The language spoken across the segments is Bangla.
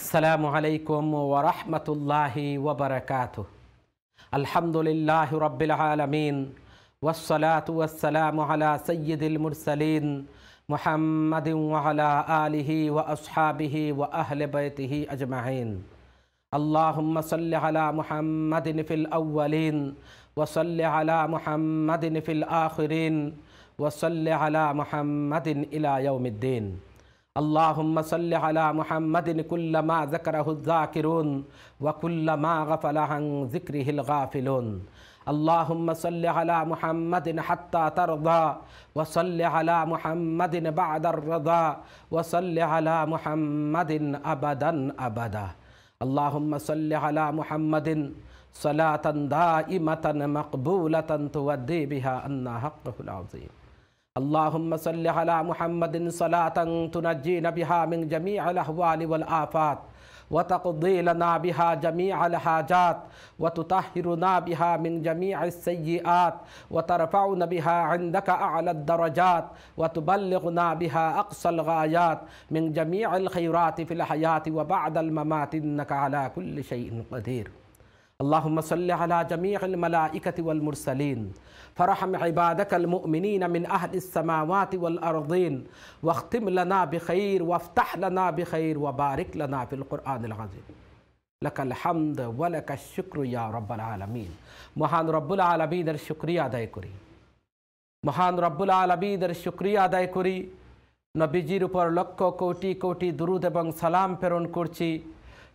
السلام عليكم ورحمة الله وبركاته الحمد لله رب العالمين والصلاة والسلام على سيد المرسلين محمد وعلى آله وأصحابه وأهل بيته أجمعين اللهم صل على محمد في الأولين وصل على محمد في الآخرين وصل على محمد إلى يوم الدين اللهم صل على محمد كل ما ذكره الذاكرون وكل ما غفل عن ذكره الغافلون اللهم صل على محمد حتى ترضى وصل على محمد بعد الرضا وصل على محمد أبدا أبدا اللهم صل على محمد صلاة دائمة مقبولة تودي بها أن حقه العظيم اللهم صل على محمد صلاة تنجينا بها من جميع الأهوال والآفات وتقضي لنا بها جميع الحاجات وتطهرنا بها من جميع السيئات وترفعنا بها عندك أعلى الدرجات وتبلغنا بها أقصى الغايات من جميع الخيرات في الحياة وبعد الممات إنك على كل شيء قدير اللهم صل على جميع الملائكة والمرسلين فرحم عبادك المؤمنين من أهل السماوات والأرضين واختم لنا بخير وافتح لنا بخير وبارك لنا في القرآن العظيم لك الحمد ولك الشكر يا رب العالمين মহান রব্বুল আলমীদের শুক্রিয়া আদায় করি মহান রব্বুল আলমীদের শুক্রিয়া আদায় করি নবীজির উপর লক্ষ كوتي কোটি দুরুদ এবং সালাম প্রেরণ করছি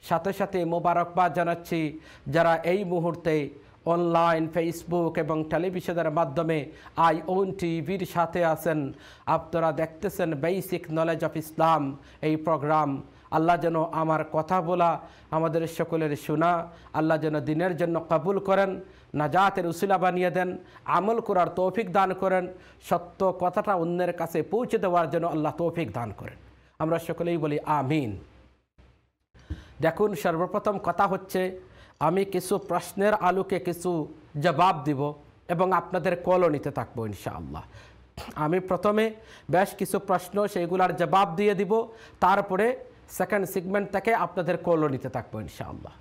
সাথে সাথে মোবারকবাদ জানাচ্ছি যারা এই মুহূর্তে অনলাইন ফেসবুক এবং টেলিভিশনের মাধ্যমে আই ওন টিভির সাথে আছেন আপনারা দেখতেছেন বেসিক নলেজ অফ ইসলাম এই প্রোগ্রাম আল্লাহ যেন আমার কথা বলা আমাদের সকলের শোনা আল্লাহ যেন দিনের জন্য কবুল করেন নাজাতের উসিলা বানিয়ে দেন আমল করার তৌফিক দান করেন সত্য কথাটা অন্যের কাছে পৌঁছে দেওয়ার জন্য আল্লাহ তৌফিক দান করেন আমরা সকলেই বলি আমিন দেখুন সর্বপ্রথম কথা হচ্ছে আমি কিছু প্রশ্নের আলোকে কিছু জবাব দিব এবং আপনাদের কলও নিতে থাকবো ইনশাআল্লাহ আমি প্রথমে বেশ কিছু প্রশ্ন সেইগুলার জবাব দিয়ে দিব তারপরে সেকেন্ড সিগমেন্ট থেকে আপনাদের কলও নিতে থাকবো ইনশাআল্লাহ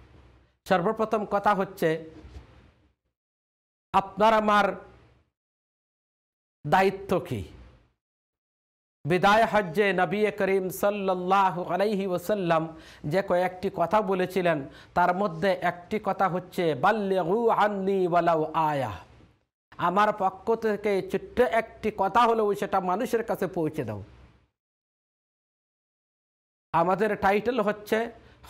সর্বপ্রথম কথা হচ্ছে আপনার আমার দায়িত্ব কী বিদায় হজ্জে নবী করিম সাল্লাহ আলাইহি ওসাল্লাম যে কয়েকটি কথা বলেছিলেন তার মধ্যে একটি কথা হচ্ছে বাল্যু আন্নি বালাউ আয়া আমার পক্ষ থেকে ছোট্ট একটি কথা হলেও সেটা মানুষের কাছে পৌঁছে দাও আমাদের টাইটেল হচ্ছে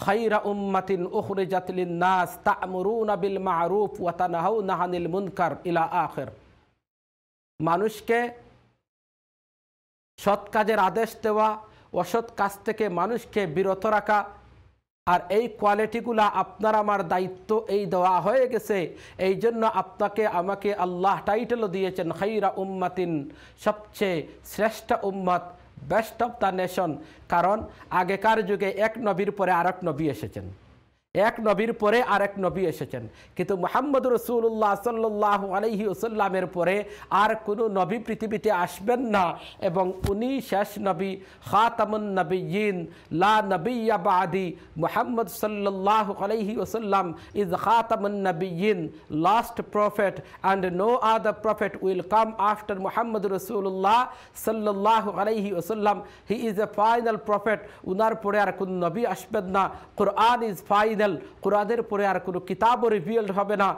খৈরা উম্মাতিন উখরে জাতলিন নাস তামরুন বিল মারুফ নাহানিল মুনকার ইলা আখের মানুষকে সৎ কাজের আদেশ দেওয়া অসৎ কাজ থেকে মানুষকে বিরত রাখা আর এই কোয়ালিটিগুলা আপনার আমার দায়িত্ব এই দেওয়া হয়ে গেছে এই জন্য আপনাকে আমাকে আল্লাহ টাইটেলও দিয়েছেন খাইরা উম্মাতিন সবচেয়ে শ্রেষ্ঠ উম্মত বেস্ট অফ দ্য নেশন কারণ আগেকার যুগে এক নবীর পরে আরেক নবী এসেছেন এক নবীর পরে আর এক নবী এসেছেন কিন্তু মোহাম্মদ রসুল্লাহ সাল্লাহ আলহি ওসাল্লামের পরে আর কোনো নবী পৃথিবীতে আসবেন না এবং উনি শেষ নবী খাতামুন নবী ইন লা নবীয়াবাদি মোহাম্মদ সাল্লাহ আলহি ওসাল্লাম ইজ খাতামুন নবী last prophet and no other prophet will come after Muhammad রসুল্লাহ সাল্লাহ আলহি ওসাল্লাম he is a final prophet উনার পরে আর কোনো নবী আসবেন না কোরআন ইজ ফাইনাল ফাইনাল কোরআনের পরে আর কোনো কিতাবও রিভিউল হবে না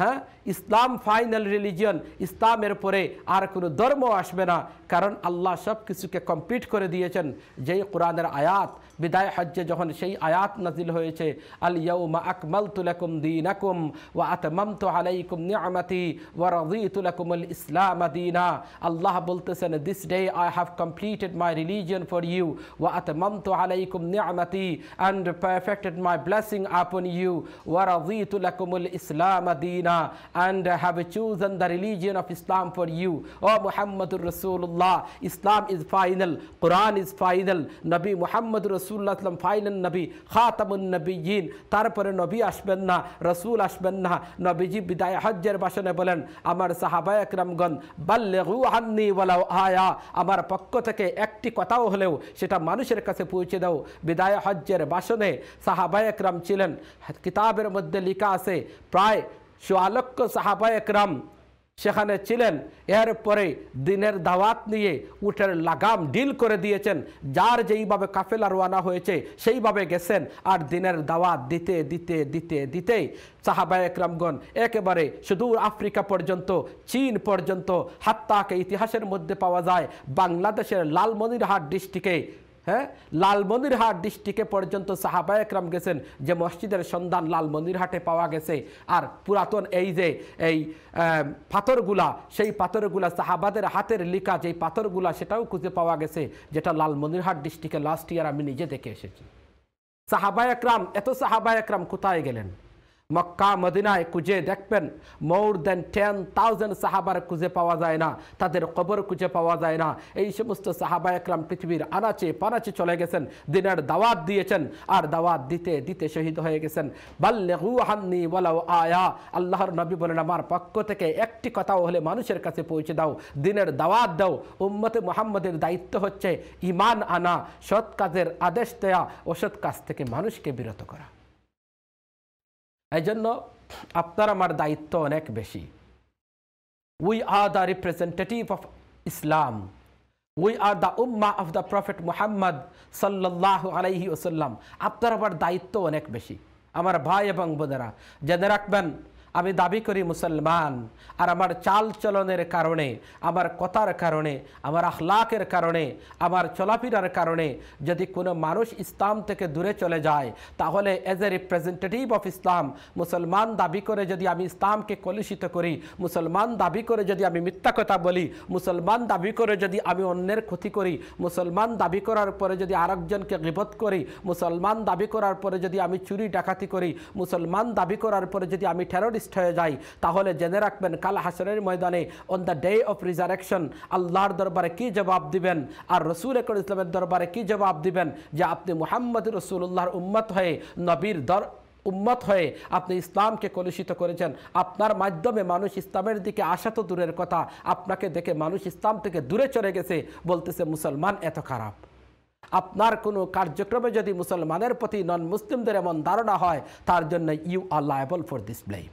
হ্যাঁ ইসলাম ফাইনাল রিলিজিয়ন ইসলামের পরে আর কোনো ধর্ম আসবে না কারণ আল্লাহ সব কিছুকে কমপ্লিট করে দিয়েছেন যেই কোরআনের আয়াত বিদায় হজ্জে যখন সেই আয়াত নাজিল হয়েছে আল ইয়ৌমা আকমাল তুলাকুম দিন আকুম ও আতমাম তো আলাইকুম নিয়ামাতি ওয়া রাজি তুলাকুমুল ইসলাম আদিনা আল্লাহ বলতেছেন this day I have completed my religion for you ওয়া আতমাম তো আলাইকুম নিয়ামাতি and perfected my blessing upon you ওয়া রাজি তুলাকুমুল ইসলাম আদিনা and have chosen the religion of Islam for you ও মুহাম্মদুর রসুল্লাহ Islam is final Quran is final নবী মুহাম্মদুর রসুল রসুল্লাহাম ফাইনান নবী খাতামুন জিন তারপরে নবী আসবেন না রসুল আসবেন না নবীজি বিদায় হজ্জের বাসনে বলেন আমার সাহাবা একরামগণ বাল্লেহু আন্নি বলাও আয়া আমার পক্ষ থেকে একটি কথাও হলেও সেটা মানুষের কাছে পৌঁছে দাও বিদায় হজ্জের বাসনে সাহাবা একরাম ছিলেন কিতাবের মধ্যে লিখা আছে প্রায় সোয়ালক্ষ সাহাবা একরাম সেখানে ছিলেন এরপরে দিনের দাওয়াত নিয়ে উঠের লাগাম ডিল করে দিয়েছেন যার যেইভাবে কাফেলা রোয়ানা হয়েছে সেইভাবে গেছেন আর দিনের দাওয়াত দিতে দিতে দিতে দিতে সাহাবা একরামগণ একেবারে সুদূর আফ্রিকা পর্যন্ত চীন পর্যন্ত হাত্তাকে ইতিহাসের মধ্যে পাওয়া যায় বাংলাদেশের লালমনিরহাট ডিস্ট্রিক্টে হ্যাঁ লালমনিরহাট ডিস্ট্রিক্টে পর্যন্ত সাহাবা একরাম গেছেন যে মসজিদের সন্ধান লালমনিরহাটে পাওয়া গেছে আর পুরাতন এই যে এই পাথরগুলা সেই পাথরগুলা সাহাবাদের হাতের লিখা যেই পাথরগুলা সেটাও খুঁজে পাওয়া গেছে যেটা লালমনিরহাট ডিস্ট্রিক্টে লাস্ট ইয়ার আমি নিজে দেখে এসেছি সাহাবা একরাম এত সাহাবা একরাম কোথায় গেলেন মক্কা মদিনায় খুঁজে দেখবেন মোর দেন টেন থাউজেন্ড সাহাবার খুঁজে পাওয়া যায় না তাদের কবর খুঁজে পাওয়া যায় না এই সমস্ত সাহাবা একরাম পৃথিবীর আনাচে পানাচে চলে গেছেন দিনের দাওয়াত দিয়েছেন আর দাওয়াত দিতে দিতে শহীদ হয়ে গেছেন বাল্লেহু হান্নি বলাও আয়া আল্লাহর নবী বলেন আমার পক্ষ থেকে একটি কথাও হলে মানুষের কাছে পৌঁছে দাও দিনের দাওয়াত দাও উম্মতে মোহাম্মদের দায়িত্ব হচ্ছে ইমান আনা সৎ কাজের আদেশ দেয়া অসৎ কাজ থেকে মানুষকে বিরত করা এই জন্য আপনার আমার দায়িত্ব অনেক বেশি we are the representative of Islam we are the উম্মা অফ দ্য প্রফেট মুহাম্মদ সাল্লাহ আলাইহি ওসাল্লাম আপনার আমার দায়িত্ব অনেক বেশি আমার ভাই এবং বোনেরা জেনে রাখবেন আমি দাবি করি মুসলমান আর আমার চাল চলনের কারণে আমার কথার কারণে আমার আখলাকের কারণে আমার চলাফেরার কারণে যদি কোনো মানুষ ইসলাম থেকে দূরে চলে যায় তাহলে as a representative of Islam মুসলমান দাবি করে যদি আমি ইসলামকে কলুষিত করি মুসলমান দাবি করে যদি আমি মিথ্যা কথা বলি মুসলমান দাবি করে যদি আমি অন্যের ক্ষতি করি মুসলমান দাবি করার পরে যদি আরেকজনকে গিবত করি মুসলমান দাবি করার পরে যদি আমি চুরি ডাকাতি করি মুসলমান দাবি করার পরে যদি আমি টেরোরিস্ট লিস্ট হয়ে যাই তাহলে জেনে রাখবেন কাল হাসরের ময়দানে on the day of resurrection আল্লাহর দরবারে কি জবাব দিবেন আর রসুল একর ইসলামের দরবারে কি জবাব দিবেন যে আপনি মোহাম্মদ রসুল্লাহর উম্মত হয়ে নবীর দর উম্মত হয়ে আপনি ইসলামকে কলুষিত করেছেন আপনার মাধ্যমে মানুষ ইসলামের দিকে আসা তো দূরের কথা আপনাকে দেখে মানুষ ইসলাম থেকে দূরে চলে গেছে বলতেছে মুসলমান এত খারাপ আপনার কোনো কার্যক্রমে যদি মুসলমানের প্রতি নন মুসলিমদের এমন ধারণা হয় তার জন্য you are liable for this blame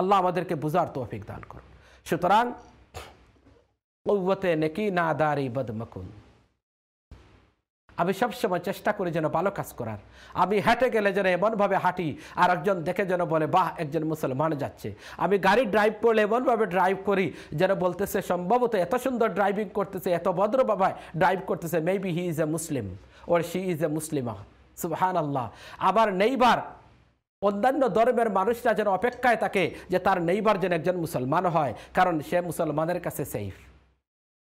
আল্লাহ আমাদেরকে বোঝার তৌফিক দান করুন সুতরাং নেকি না দারি বদমকুন আমি সবসময় চেষ্টা করি যেন ভালো কাজ করার আমি হেঁটে গেলে যেন এমনভাবে হাঁটি আর একজন দেখে যেন বলে বাহ একজন মুসলমান যাচ্ছে আমি গাড়ি ড্রাইভ করলে এমনভাবে ড্রাইভ করি যেন বলতেছে সম্ভবত এত সুন্দর ড্রাইভিং করতেছে এত ভদ্রভাবে ড্রাইভ করতেছে maybe he is a Muslim or she is a মুসলিমা সুবহান আল্লাহ আবার নেইবার অন্যান্য ধর্মের মানুষরা যেন অপেক্ষায় থাকে যে তার নেইবার যেন একজন মুসলমান হয় কারণ সে মুসলমানের কাছে সেফ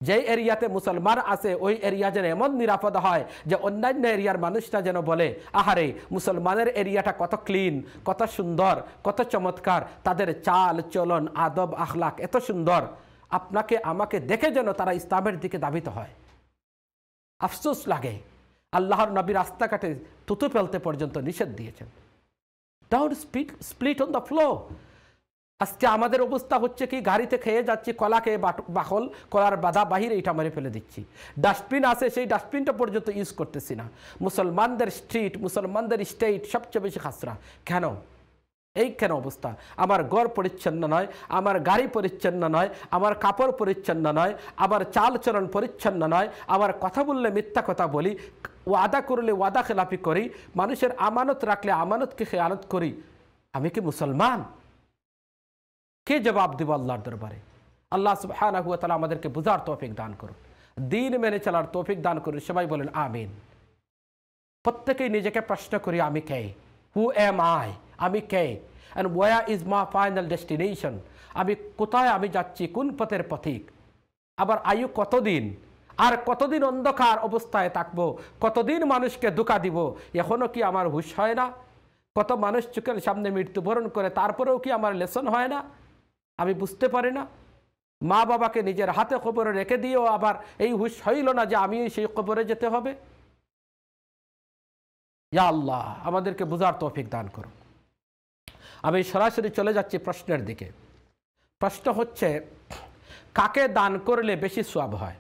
যে এরিয়াতে মুসলমান আছে ওই এরিয়া যেন এমন নিরাপদ হয় যে অন্যান্য এরিয়ার মানুষরা যেন বলে আহারে মুসলমানের এরিয়াটা কত ক্লিন কত সুন্দর কত চমৎকার তাদের চাল চলন আদব আখলাক এত সুন্দর আপনাকে আমাকে দেখে যেন তারা ইসলামের দিকে দাবিত হয় আফসোস লাগে আল্লাহর নবী রাস্তাঘাটে থুতু ফেলতে পর্যন্ত নিষেধ দিয়েছেন doubt speed split on the flow আজকে আমাদের অবস্থা হচ্ছে কি গাড়িতে খেয়ে যাচ্ছি কলা খেয়ে বাকল কলার বাধা বাহিরে এটা মেরে ফেলে দিচ্ছি ডাস্টবিন আছে সেই ডাস্টবিনটা পর্যন্ত ইউজ করতেছি না মুসলমানদের স্ট্রিট মুসলমানদের স্টেট সবচেয়ে বেশি খাসরা কেন এই কেন অবস্থা আমার গড় পরিচ্ছন্ন নয় আমার গাড়ি পরিচ্ছন্ন নয় আমার কাপড় পরিচ্ছন্ন নয় আমার চালচরণ পরিচ্ছন্ন নয় আমার কথা বললে মিথ্যা কথা বলি ওয়াদা করলে ওয়াদা খেলাফি করি মানুষের আমানত রাখলে আমানতকে খেয়ালত করি আমি কি মুসলমান কে জবাব দেব আল্লাহর দরবারে আল্লাহ সুবহানা আমাদেরকে বোঝার তৌফিক দান করুন দিন মেনে চলার তৌফিক দান করুন সবাই বলেন আমিন প্রত্যেকেই নিজেকে প্রশ্ন করি আমি কে হু এম আই আমি কে and what is my final destination আমি কোথায় আমি যাচ্ছি কোন পথের পথিক আবার আয়ু কতদিন আর কতদিন অন্ধকার অবস্থায় থাকবো কতদিন মানুষকে ধোকা দিব এখনও কি আমার হুশ হয় না কত মানুষ চোখের সামনে মৃত্যুবরণ করে তারপরেও কি আমার লেসন হয় না আমি বুঝতে পারি না মা বাবাকে নিজের হাতে খবরে রেখে দিয়েও আবার এই হুশ হইল না যে আমি সেই খবরে যেতে হবে ইয়া আল্লাহ আমাদেরকে বোঝার তৌফিক দান করুন আমি সরাসরি চলে যাচ্ছি প্রশ্নের দিকে প্রশ্ন হচ্ছে কাকে দান করলে বেশি সোয়াব হয়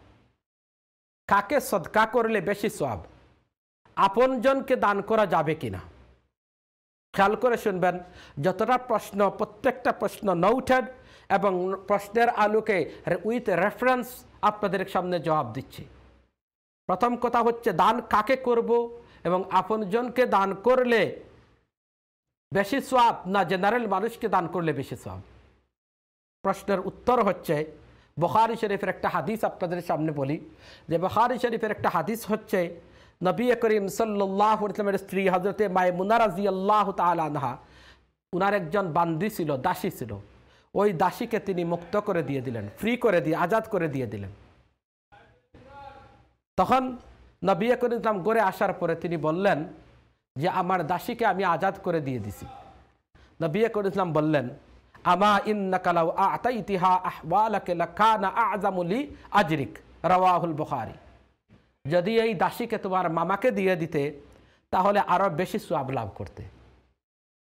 কাকে সদকা করলে বেশি সব আপনজনকে দান করা যাবে কিনা খেয়াল করে শুনবেন যতটা প্রশ্ন প্রত্যেকটা প্রশ্ন উঠেন এবং প্রশ্নের আলোকে উইথ রেফারেন্স আপনাদের সামনে জবাব দিচ্ছি প্রথম কথা হচ্ছে দান কাকে করব এবং আপনজনকে দান করলে বেশি সব না জেনারেল মানুষকে দান করলে বেশি সব প্রশ্নের উত্তর হচ্ছে বখারি শরীফের একটা হাদিস আপনাদের সামনে বলি যে বখারি শরীফের একটা হাদিস হচ্ছে নবী করিম সাল্লাহামের স্ত্রী হজরতে মায়ে মুনারাজি আল্লাহ তালানহা উনার একজন বান্দি ছিল দাসী ছিল ওই দাসীকে তিনি মুক্ত করে দিয়ে দিলেন ফ্রি করে দিয়ে আজাদ করে দিয়ে দিলেন তখন নবী করিম ইসলাম গড়ে আসার পরে তিনি বললেন যে আমার দাসীকে আমি আজাদ করে দিয়ে দিছি নবী করিম ইসলাম বললেন আমা ইন্নাকালাউ আতাইতিহা আহওয়ালাকে লাকানা আজামুলি আজরিক রাওয়াহুল বুখারি যদি এই দাসীকে তোমার মামাকে দিয়ে দিতে তাহলে আরও বেশি সোয়াব লাভ করতে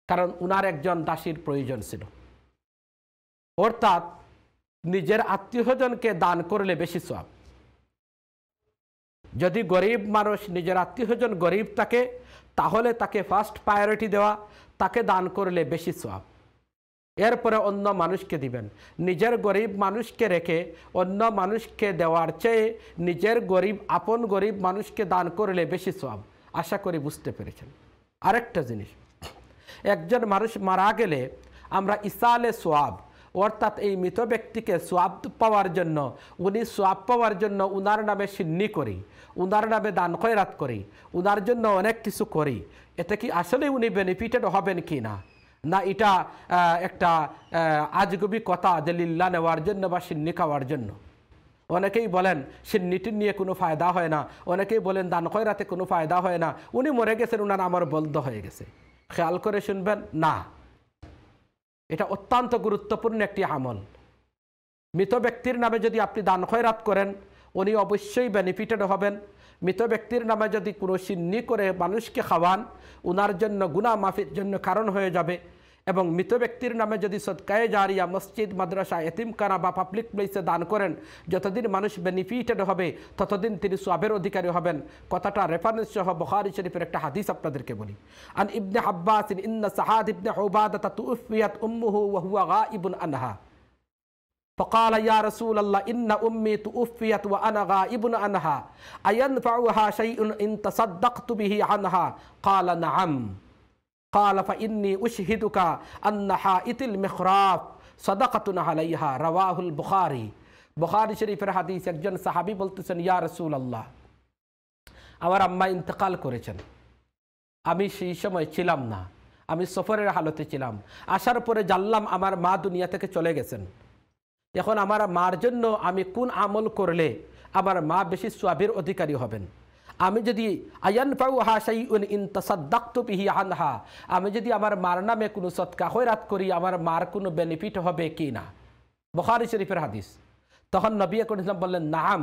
কারণ উনার একজন দাসীর প্রয়োজন ছিল অর্থাৎ নিজের আত্মীয়জনকে দান করলে বেশি সোয়াব যদি গরিব মানুষ নিজের আত্মীয়জন গরিব থাকে তাহলে তাকে ফার্স্ট প্রায়োরিটি দেওয়া তাকে দান করলে বেশি সোয়াব এরপরে অন্য মানুষকে দিবেন নিজের গরিব মানুষকে রেখে অন্য মানুষকে দেওয়ার চেয়ে নিজের গরিব আপন গরিব মানুষকে দান করলে বেশি সব আশা করি বুঝতে পেরেছেন আরেকটা জিনিস একজন মানুষ মারা গেলে আমরা ইসালে সোয়াব অর্থাৎ এই মৃত ব্যক্তিকে সোয়াব পাওয়ার জন্য উনি সোয়াব পাওয়ার জন্য উনার নামে সিন্নি করি উনার নামে দান খয়রাত করি উনার জন্য অনেক কিছু করি এতে কি আসলে উনি বেনিফিটেড হবেন কি না না এটা একটা আজগবি কথা যে লিল্লা নেওয়ার জন্য বা সিন্নি খাওয়ার জন্য অনেকেই বলেন সিন্নিটির নিয়ে কোনো ফায়দা হয় না অনেকেই বলেন দান কয়রাতে কোনো ফায়দা হয় না উনি মরে গেছেন ওনার আমার বন্ধ হয়ে গেছে খেয়াল করে শুনবেন না এটা অত্যন্ত গুরুত্বপূর্ণ একটি আমল মৃত ব্যক্তির নামে যদি আপনি দান খয়রাত করেন উনি অবশ্যই বেনিফিটেড হবেন মৃত ব্যক্তির নামে যদি কোনো সিন্নি করে মানুষকে খাওয়ান উনার জন্য গুণা মাফির জন্য কারণ হয়ে যাবে এবং মৃত ব্যক্তির নামে যদি সৎকায়ে জারিয়া মসজিদ মাদ্রাসা এতিমখানা বা পাবলিক প্লেসে দান করেন যতদিন মানুষ বেনিফিটেড হবে ততদিন তিনি সোয়াবের অধিকারী হবেন কথাটা রেফারেন্স সহ বখারি শরীফের একটা হাদিস আপনাদেরকে বলি আন ইবনে আব্বাস ইন্না সাহাদ ইবনে হুবাদা তুফিয়াত উম্মুহু ওয়াহুয়া গা ইবুন আনহা فقال يا رسول الله إن أمي توفيت وأنا غائب عنها أينفعها شيء إن تصدقت به عنها قال نعم قال فإني أشهدك أن حائط المخراف صدقة عليها رواه البخاري বুখারি শরীফের হাদিস একজন সাহাবি বলতেছেন ইয়া রসুল আল্লাহ আমার আম্মা ইন্তেকাল করেছেন আমি সেই সময় ছিলাম না আমি সফরের হালতে ছিলাম আসার পরে জানলাম আমার মা দুনিয়া থেকে চলে গেছেন এখন আমার মার জন্য আমি কোন আমল করলে আমার মা বেশি সোয়াবের অধিকারী হবেন আমি যদি আয়ান পাউ হা সাই উন ইন তসাদ্দাক্তপিহি আনহা আমি যদি আমার মার নামে কোনো সৎকা হয়রাত করি আমার মার কোনো বেনিফিট হবে কি না বখারি শরীফের হাদিস তখন নবী আকর ইসলাম বললেন নাম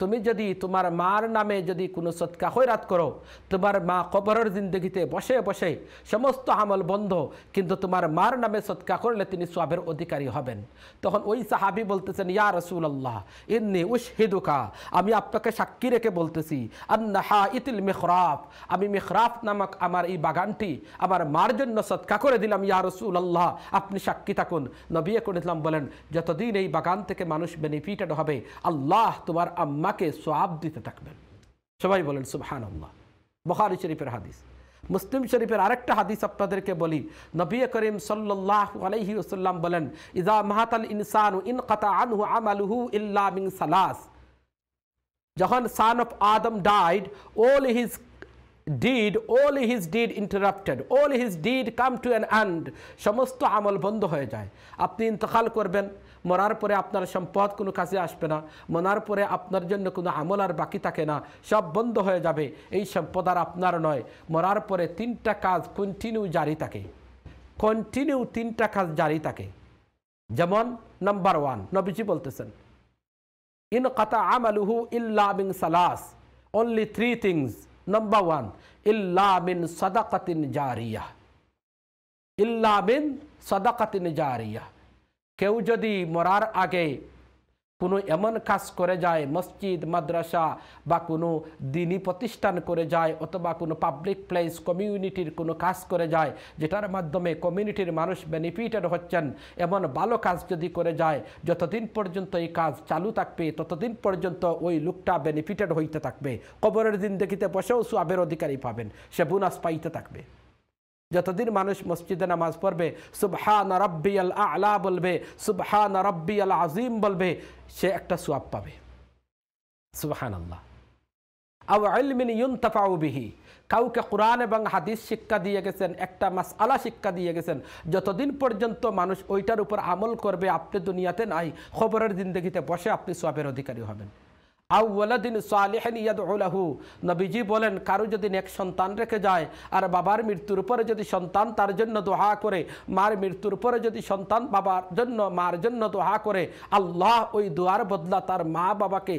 তুমি যদি তোমার মার নামে যদি কোনো সৎকা হৈরাত করো তোমার মা কবরের জিন্দগিতে বসে বসে সমস্ত আমল বন্ধ কিন্তু তোমার মার নামে সৎকা করলে তিনি সবের অধিকারী হবেন তখন ওই সাহাবি বলতেছেন ইয়া রসুল্লাহ ইন্নি উশহিদুকা আমি আপনাকে সাক্ষী রেখে বলতেছি আন্নাহা ইতিল মেখরাফ আমি মেখরাফ নামক আমার এই বাগানটি আমার মার জন্য সৎকা করে দিলাম ইয়া রসুল্লাহ আপনি সাক্ষী থাকুন নবী করে দিলাম বলেন যতদিন এই বাগান থেকে মানুষ বেনিফিটেড হবে আল্লাহ তোমার আম্মা মাকে সোয়াব দিতে থাকবেন সবাই বলেন সুবহান আল্লাহ বখারি শরীফের হাদিস মুসলিম শরীফের আরেকটা হাদিস আপনাদেরকে বলি নবী করিম সাল্লাহ আলহি ওসাল্লাম বলেন ইজা মাহাতাল ইনসান ইন কাতা আনহু আমালুহু ইল্লা মিং সালাস যখন son of Adam died all his deed all his deed interrupted all his deed come to an end সমস্ত আমল বন্ধ হয়ে যায় আপনি ইন্তকাল করবেন মরার পরে আপনার সম্পদ কোনো কাজে আসবে না মরার পরে আপনার জন্য কোনো আমল আর বাকি থাকে না সব বন্ধ হয়ে যাবে এই সম্পদ আর আপনার নয় মরার পরে তিনটা কাজ কন্টিনিউ জারি থাকে কন্টিনিউ তিনটা কাজ জারি থাকে যেমন নাম্বার ওয়ান নবীজি বলতেছেন ইন কাতা আমালুহু ইল্লা বিন সালাস only three things number one ইল্লা বিন সাদাকাতিন জারিয়া ইল্লা বিন সাদাকাতিন জারিয়া কেউ যদি মরার আগে কোনো এমন কাজ করে যায় মসজিদ মাদ্রাসা বা কোনো দিনী প্রতিষ্ঠান করে যায় অথবা কোনো পাবলিক প্লেস কমিউনিটির কোনো কাজ করে যায় যেটার মাধ্যমে কমিউনিটির মানুষ বেনিফিটেড হচ্ছেন এমন ভালো কাজ যদি করে যায় যতদিন পর্যন্ত এই কাজ চালু থাকবে ততদিন পর্যন্ত ওই লোকটা বেনিফিটেড হইতে থাকবে কবরের দিন দেখিতে বসেও আবের অধিকারী পাবেন সে বোনাস পাইতে থাকবে যতদিন মানুষ মসজিদে নামাজ পড়বে সুবহান রব্বি আল আলা বলবে সুবহান রব্বি আল আজিম বলবে সে একটা সোয়াব পাবে সুবহান আল্লাহ আউ ইউন কাউকে কোরআন এবং হাদিস শিক্ষা দিয়ে গেছেন একটা মাস আলা শিক্ষা দিয়ে গেছেন যতদিন পর্যন্ত মানুষ ওইটার উপর আমল করবে আপনি দুনিয়াতে নাই খবরের জিন্দগিতে বসে আপনি সোয়াবের অধিকারী হবেন আউ্লাদিন সালেহেন ইয়াদহু নবীজি বলেন কারো যদি এক সন্তান রেখে যায় আর বাবার মৃত্যুর পরে যদি সন্তান তার জন্য দোহা করে মার মৃত্যুর পরে যদি সন্তান বাবার জন্য মার জন্য দোহা করে আল্লাহ ওই দোয়ার বদলা তার মা বাবাকে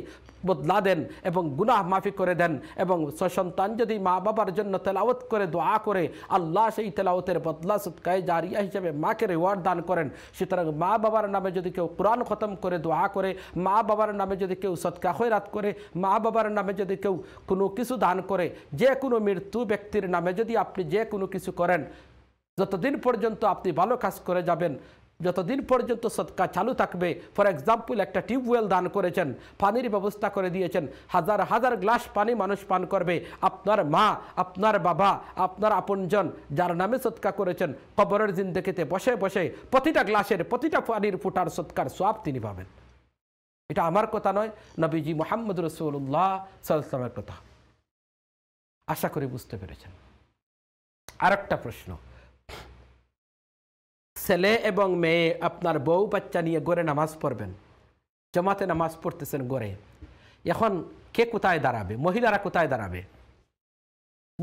বদলা দেন এবং গুনাহ মাফি করে দেন এবং সন্তান যদি মা বাবার জন্য তেলাওত করে দোয়া করে আল্লাহ সেই তেলাওতের বদলা সৎকায় জারিয়া হিসেবে মাকে রেওয়ার্ড দান করেন সুতরাং মা বাবার নামে যদি কেউ কোরআন খতম করে দোয়া করে মা বাবার নামে যদি কেউ সৎকা খৈরাত করে মা বাবার নামে যদি কেউ কোনো কিছু দান করে যে কোনো মৃত্যু ব্যক্তির নামে যদি আপনি যে কোনো কিছু করেন যতদিন পর্যন্ত আপনি ভালো কাজ করে যাবেন যতদিন পর্যন্ত সৎকা চালু থাকবে ফর এক্সাম্পল একটা টিউবওয়েল দান করেছেন পানির ব্যবস্থা করে দিয়েছেন হাজার হাজার গ্লাস পানি মানুষ পান করবে আপনার মা আপনার বাবা আপনার আপনজন যার নামে সৎকা করেছেন কবরের জিন্দেগিতে বসে বসে প্রতিটা গ্লাসের প্রতিটা পানির ফুটার সৎকার সব তিনি পাবেন এটা আমার কথা নয় নবীজি মোহাম্মদ রসুল্লাহ সাল্লামের কথা আশা করি বুঝতে পেরেছেন আর একটা প্রশ্ন ছেলে এবং মেয়ে আপনার বউ বাচ্চা নিয়ে গড়ে নামাজ পড়বেন জমাতে নামাজ পড়তেছেন গড়ে এখন কে কোথায় দাঁড়াবে মহিলারা কোথায় দাঁড়াবে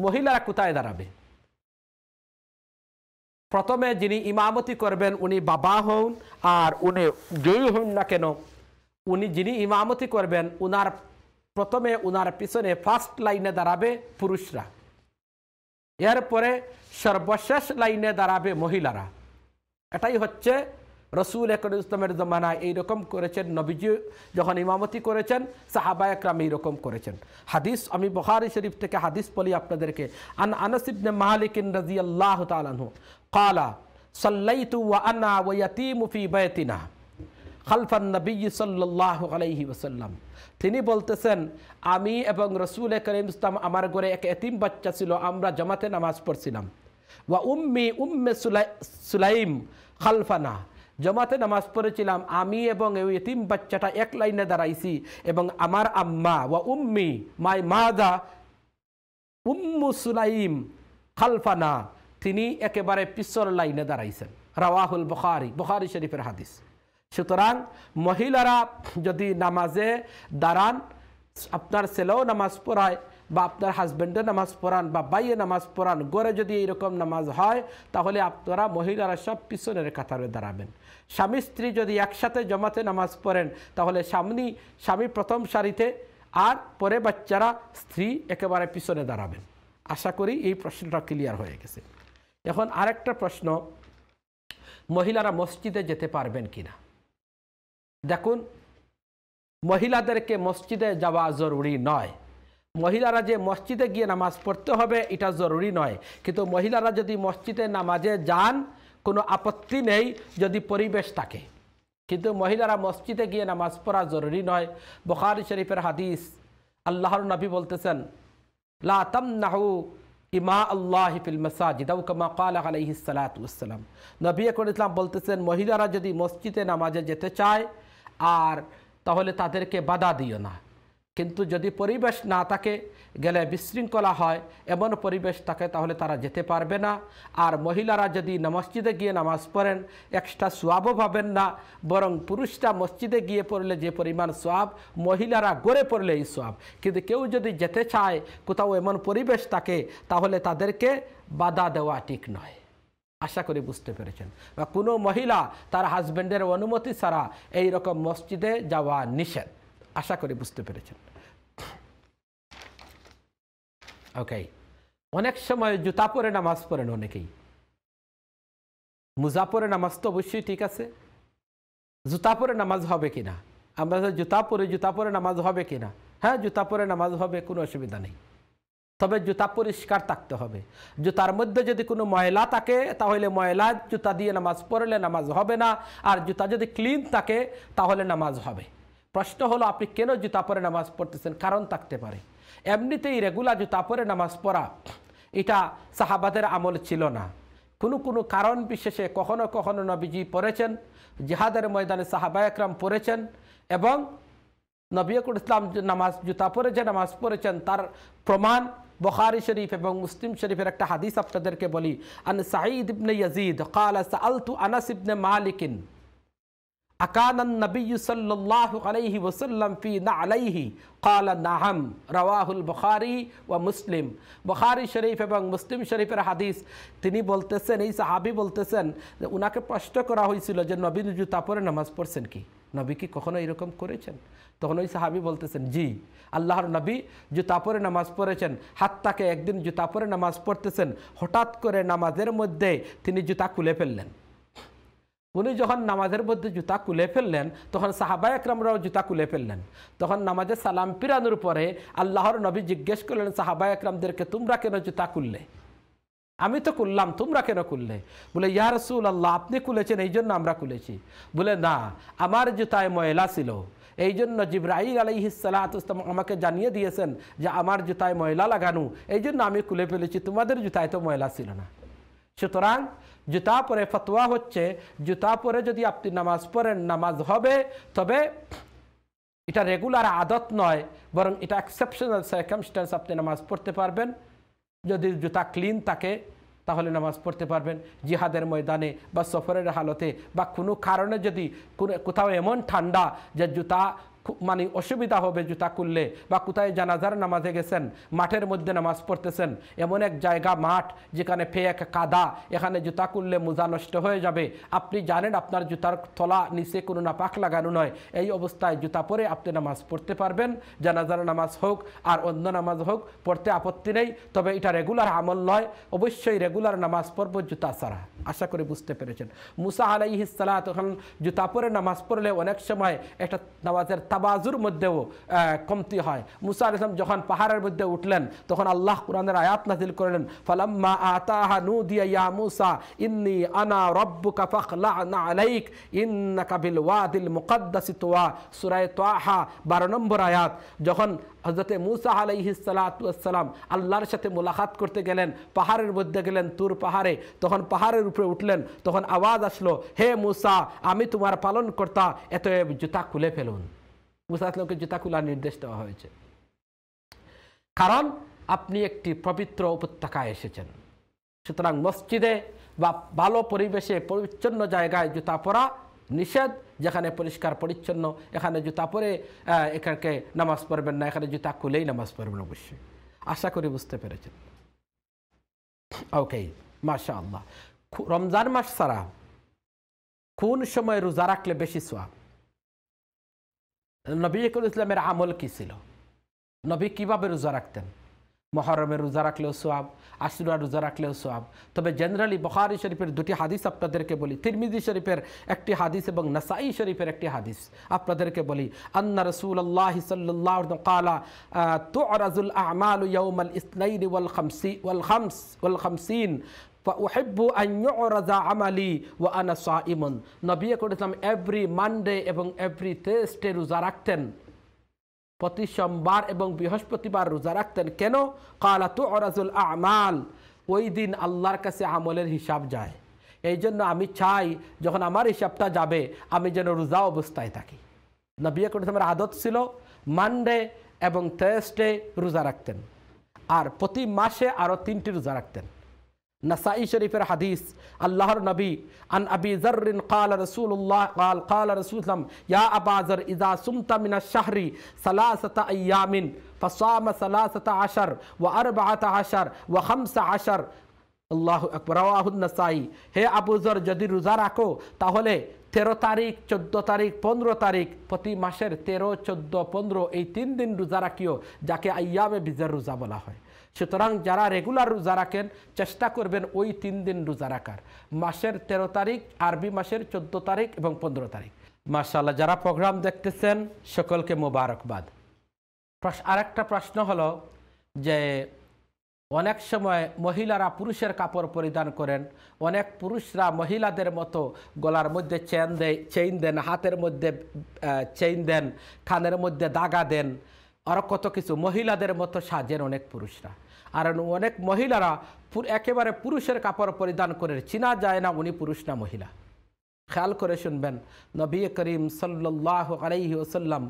মহিলারা কোথায় দাঁড়াবে প্রথমে যিনি ইমামতি করবেন উনি বাবা হন আর উনি জয়ী হন না কেন উনি যিনি ইমামতি করবেন উনার প্রথমে উনার পিছনে ফার্স্ট লাইনে দাঁড়াবে পুরুষরা এরপরে সর্বশেষ লাইনে দাঁড়াবে মহিলারা এটাই হচ্ছে রসুল একর ইসলামের জমানায় এইরকম করেছেন নবীজি যখন ইমামতি করেছেন সাহাবা একরাম এইরকম করেছেন হাদিস আমি বহারি শরীফ থেকে হাদিস বলি আপনাদেরকে আন আনসিবনে মাহালিকিন রাজি আল্লাহ তালানহু কালা সাল্লাইতু ওয়া আনা ওয়াতি মুফি আলাইহি ওসাল্লাম তিনি বলতেছেন আমি এবং রসুল করিম ইসলাম আমার ঘরে এক এতিম বাচ্চা ছিল আমরা জামাতে নামাজ পড়ছিলাম ওয়া উম্মি উম্মে সুলাই সুলাইম খালফানা জমাতে নামাজ পড়েছিলাম আমি এবং এই ইতিম বাচ্চাটা এক লাইনে দাঁড়াইছি এবং আমার আম্মা ওয়া উম্মি মাই মাদা উম্মু সুলাইম খালফানা তিনি একেবারে পিছর লাইনে দাঁড়াইছেন রাওয়াহুল বখারি বখারি শরীফের হাদিস সুতরাং মহিলারা যদি নামাজে দাঁড়ান আপনার ছেলেও নামাজ পড়ায় বা আপনার হাজব্যান্ডে নামাজ পড়ান বা বাইয়ে নামাজ পড়ান গড়ে যদি এইরকম নামাজ হয় তাহলে আপনারা মহিলারা সব পিছনের কাতারে দাঁড়াবেন স্বামী স্ত্রী যদি একসাথে জমাতে নামাজ পড়েন তাহলে স্বামী স্বামী প্রথম সারিতে আর পরে বাচ্চারা স্ত্রী একেবারে পিছনে দাঁড়াবেন আশা করি এই প্রশ্নটা ক্লিয়ার হয়ে গেছে এখন আরেকটা প্রশ্ন মহিলারা মসজিদে যেতে পারবেন কি না দেখুন মহিলাদেরকে মসজিদে যাওয়া জরুরি নয় মহিলারা যে মসজিদে গিয়ে নামাজ পড়তে হবে এটা জরুরি নয় কিন্তু মহিলারা যদি মসজিদে নামাজে যান কোনো আপত্তি নেই যদি পরিবেশ থাকে কিন্তু মহিলারা মসজিদে গিয়ে নামাজ পড়া জরুরি নয় বখারি শরীফের হাদিস আল্লাহর নবী বলতেছেন লাতাম নাহু ইমা আল্লাহ ফিল মসাজিদ কামা কাল আলহিসালাতাম নবী এখন ইসলাম বলতেছেন মহিলারা যদি মসজিদে নামাজে যেতে চায় আর তাহলে তাদেরকে বাধা দিও না কিন্তু যদি পরিবেশ না থাকে গেলে বিশৃঙ্খলা হয় এমন পরিবেশ থাকে তাহলে তারা যেতে পারবে না আর মহিলারা যদি মসজিদে গিয়ে নামাজ পড়েন এক্সট্রা সোয়াবও পাবেন না বরং পুরুষরা মসজিদে গিয়ে পড়লে যে পরিমাণ সোয়াব মহিলারা গড়ে পড়লে এই সোয়াব কিন্তু কেউ যদি যেতে চায় কোথাও এমন পরিবেশ থাকে তাহলে তাদেরকে বাধা দেওয়া ঠিক নয় আশা করি বুঝতে পেরেছেন বা কোনো মহিলা তার হাজব্যান্ডের অনুমতি ছাড়া এইরকম মসজিদে যাওয়া নিষেধ আশা করি বুঝতে পেরেছেন ওকে অনেক সময় জুতা পরে নামাজ পড়েন অনেকেই মোজা পরে নামাজ তো অবশ্যই ঠিক আছে জুতা পরে নামাজ হবে কি না আমরা জুতা পরে জুতা পরে নামাজ হবে কি না হ্যাঁ জুতা পরে নামাজ হবে কোনো অসুবিধা নেই তবে জুতা পরিষ্কার থাকতে হবে জুতার মধ্যে যদি কোনো ময়লা থাকে তাহলে ময়লা জুতা দিয়ে নামাজ পড়লে নামাজ হবে না আর জুতা যদি ক্লিন থাকে তাহলে নামাজ হবে প্রশ্ন হলো আপনি কেন জুতা পরে নামাজ পড়তেছেন কারণ থাকতে পারে এমনিতেই রেগুলার জুতা পরে নামাজ পড়া এটা সাহাবাদের আমল ছিল না কোনো কোনো কারণ বিশেষে কখনো কখনো নবীজি পড়েছেন জেহাদের ময়দানে সাহাবা একরাম পড়েছেন এবং নবীকুল ইসলাম নামাজ জুতা পরে যে নামাজ পড়েছেন তার প্রমাণ বখারি শরীফ এবং মুসলিম শরীফের একটা হাদিস আপনাদেরকে বলি আন সাঈদ ইবনে ইয়াজিদ কাল সালতু আনাস ইবনে মালিকিন আকানান নবী সাল্লাল্লাহু আলাইহি ওয়াসাল্লাম ফি না আলাইহি কালা নাহাম রাওয়াহুল বুখারি ওয়া মুসলিম বুখারি শরীফ এবং মুসলিম শরীফের হাদিস তিনি বলতেছেন এই সাহাবি বলতেছেন যে উনাকে প্রশ্ন করা হয়েছিল যে নবী জুতা পরে নামাজ পড়ছেন কি নবী কি কখনো এরকম করেছেন তখন ওই সাহাবি বলতেছেন জি আল্লাহর নবী জুতা পরে নামাজ পড়েছেন হাতটাকে একদিন জুতা পরে নামাজ পড়তেছেন হঠাৎ করে নামাজের মধ্যে তিনি জুতা খুলে ফেললেন উনি যখন নামাজের মধ্যে জুতা কুলে ফেললেন তখন সাহাবা একরামরাও জুতা কুলে ফেললেন তখন নামাজে সালাম পিরানোর পরে আল্লাহর নবী জিজ্ঞেস করলেন সাহাবা একরামদেরকে তোমরা কেন জুতা কুললে আমি তো কুললাম তোমরা কেন কুললে বলে ইয়ার সুল আল্লাহ আপনি কুলেছেন এই জন্য আমরা কুলেছি বলে না আমার জুতায় ময়লা ছিল এই জন্য জিব্রাহিল আলহিসাল্লাহাম আমাকে জানিয়ে দিয়েছেন যে আমার জুতায় ময়লা লাগানো এই জন্য আমি কুলে ফেলেছি তোমাদের জুতায় তো ময়লা ছিল না সুতরাং জুতা পরে ফতোয়া হচ্ছে জুতা পরে যদি আপনি নামাজ পড়েন নামাজ হবে তবে এটা রেগুলার আদত নয় বরং এটা এক্সেপশনাল সার্কামস্টান্স আপনি নামাজ পড়তে পারবেন যদি জুতা ক্লিন থাকে তাহলে নামাজ পড়তে পারবেন জিহাদের ময়দানে বা সফরের হালতে বা কোনো কারণে যদি কোথাও এমন ঠান্ডা যে জুতা মানে অসুবিধা হবে জুতা খুললে বা কোথায় জানাজার নামাজে গেছেন মাঠের মধ্যে নামাজ পড়তেছেন এমন এক জায়গা মাঠ যেখানে ফেক কাদা এখানে জুতা খুললে মোজা নষ্ট হয়ে যাবে আপনি জানেন আপনার জুতার থলা নিচে কোনো না পাক লাগানো নয় এই অবস্থায় জুতা পরে আপনি নামাজ পড়তে পারবেন জানাজার নামাজ হোক আর অন্য নামাজ হোক পড়তে আপত্তি নেই তবে এটা রেগুলার আমল নয় অবশ্যই রেগুলার নামাজ পড়ব জুতা ছাড়া আশা করি বুঝতে পেরেছেন মুসা আলাই তখন জুতা পরে নামাজ পড়লে অনেক সময় একটা নামাজের তাবাজুর মধ্যেও কমতি হয় মুসা আল ইসলাম যখন পাহাড়ের মধ্যে উঠলেন তখন আল্লাহ কোরআনের আয়াত নাজিল করলেন ফালাম্মা আতাহা নু দিয়া ইয়া মুসা ইন্নি আনা রব্বু কাফাক আলাইক ইন্না কাবিল ওয়াদিল মুকাদ্দাসি তোয়া সুরায় তোয়াহা বারো নম্বর আয়াত যখন হজরতে মুসা আলাইহিসালাতাম আল্লাহর সাথে মোলাকাত করতে গেলেন পাহাড়ের মধ্যে গেলেন তুর পাহাড়ে তখন পাহাড়ের উপরে উঠলেন তখন আওয়াজ আসলো হে মুসা আমি তোমার পালন কর্তা এত জুতা খুলে ফেলুন মুসাতলকে জুতা খোলার নির্দেশ দেওয়া হয়েছে কারণ আপনি একটি পবিত্র উপত্যকায় এসেছেন সুতরাং মসজিদে বা ভালো পরিবেশে পরিচ্ছন্ন জায়গায় জুতা পরা নিষেধ যেখানে পরিষ্কার পরিচ্ছন্ন এখানে জুতা পরে এখানকে নামাজ পড়বেন না এখানে জুতা খুলেই নামাজ পড়বেন অবশ্যই আশা করি বুঝতে পেরেছেন ওকে মাশা আল্লাহ রমজান মাস সারা কোন সময় রোজা রাখলে বেশি সোয়াব নবী ইকলামের আমল কী ছিল নবী কীভাবে রোজা রাখতেন মহরমের রোজা রাখলেও সোয়াব আশুরা রোজা রাখলেও সোয়াব তবে জেনারেলি বখারি শরীফের দুটি হাদিস আপনাদেরকে বলি তিরমিজি শরীফের একটি হাদিস এবং নাসাই শরীফের একটি হাদিস আপনাদেরকে বলি আন্না রসুল আল্লাহ সাল্লাহ কালা তো আরাজুল আমাল ইয়াউমাল ইসলাইন ওয়াল খামসি ওয়াল খামস ওয়াল খামসিন ওহেব্বু আঞ্জা আমালি ওয়া আনা সাহ ইমন নবী করেছিলাম এভরি মানডে এবং এভরি টেস্টে রোজা রাখতেন প্রতি সোমবার এবং বৃহস্পতিবার রোজা রাখতেন কেন কালা তু অরাজুল আমাল ওই দিন আল্লাহর কাছে আমলের হিসাব যায় এই জন্য আমি চাই যখন আমার হিসাবটা যাবে আমি যেন রোজা অবস্থায় থাকি নবী করেছিলামের আদত ছিল মানডে এবং থার্সডে রোজা রাখতেন আর প্রতি মাসে আরও তিনটি রোজা রাখতেন নাসাই শরীফের হাদিস আল্লাহর নবী আন আবি জরিন কাল রসুল্লাহ কাল কাল রসুলাম ইয়া আবাজর ইজা সুমতা মিনা শাহরি সালাসতা ইয়ামিন ফসাম সালাসতা আশার ও আরবাতা আশার ও হামসা আশার আল্লাহ আকবর নাসাই হে আবুজর যদি রোজা রাখো তাহলে তেরো তারিখ চোদ্দো তারিখ পনেরো তারিখ প্রতি মাসের তেরো চোদ্দো পনেরো এই তিন দিন রোজা রাখিও যাকে আয়ামে বিজের রোজা বলা হয় সুতরাং যারা রেগুলার রোজা রাখেন চেষ্টা করবেন ওই তিন দিন রোজা রাখার মাসের ১৩ তারিখ আরবি মাসের ১৪ তারিখ এবং পনেরো তারিখ মার্শাল্লাহ যারা প্রোগ্রাম দেখতেছেন সকলকে মোবারকবাদ আরেকটা প্রশ্ন হলো যে অনেক সময় মহিলারা পুরুষের কাপড় পরিধান করেন অনেক পুরুষরা মহিলাদের মতো গলার মধ্যে চেন দেয় চেইন দেন হাতের মধ্যে চেইন দেন খানের মধ্যে দাগা দেন আরও কত কিছু মহিলাদের মতো সাজেন অনেক পুরুষরা আর অনেক মহিলারা একেবারে পুরুষের কাপড় পরিধান করে চিনা যায় না উনি পুরুষ না মহিলা খেয়াল করে শুনবেন নবী করিম সাল্লাহ আলাইহি ওসাল্লাম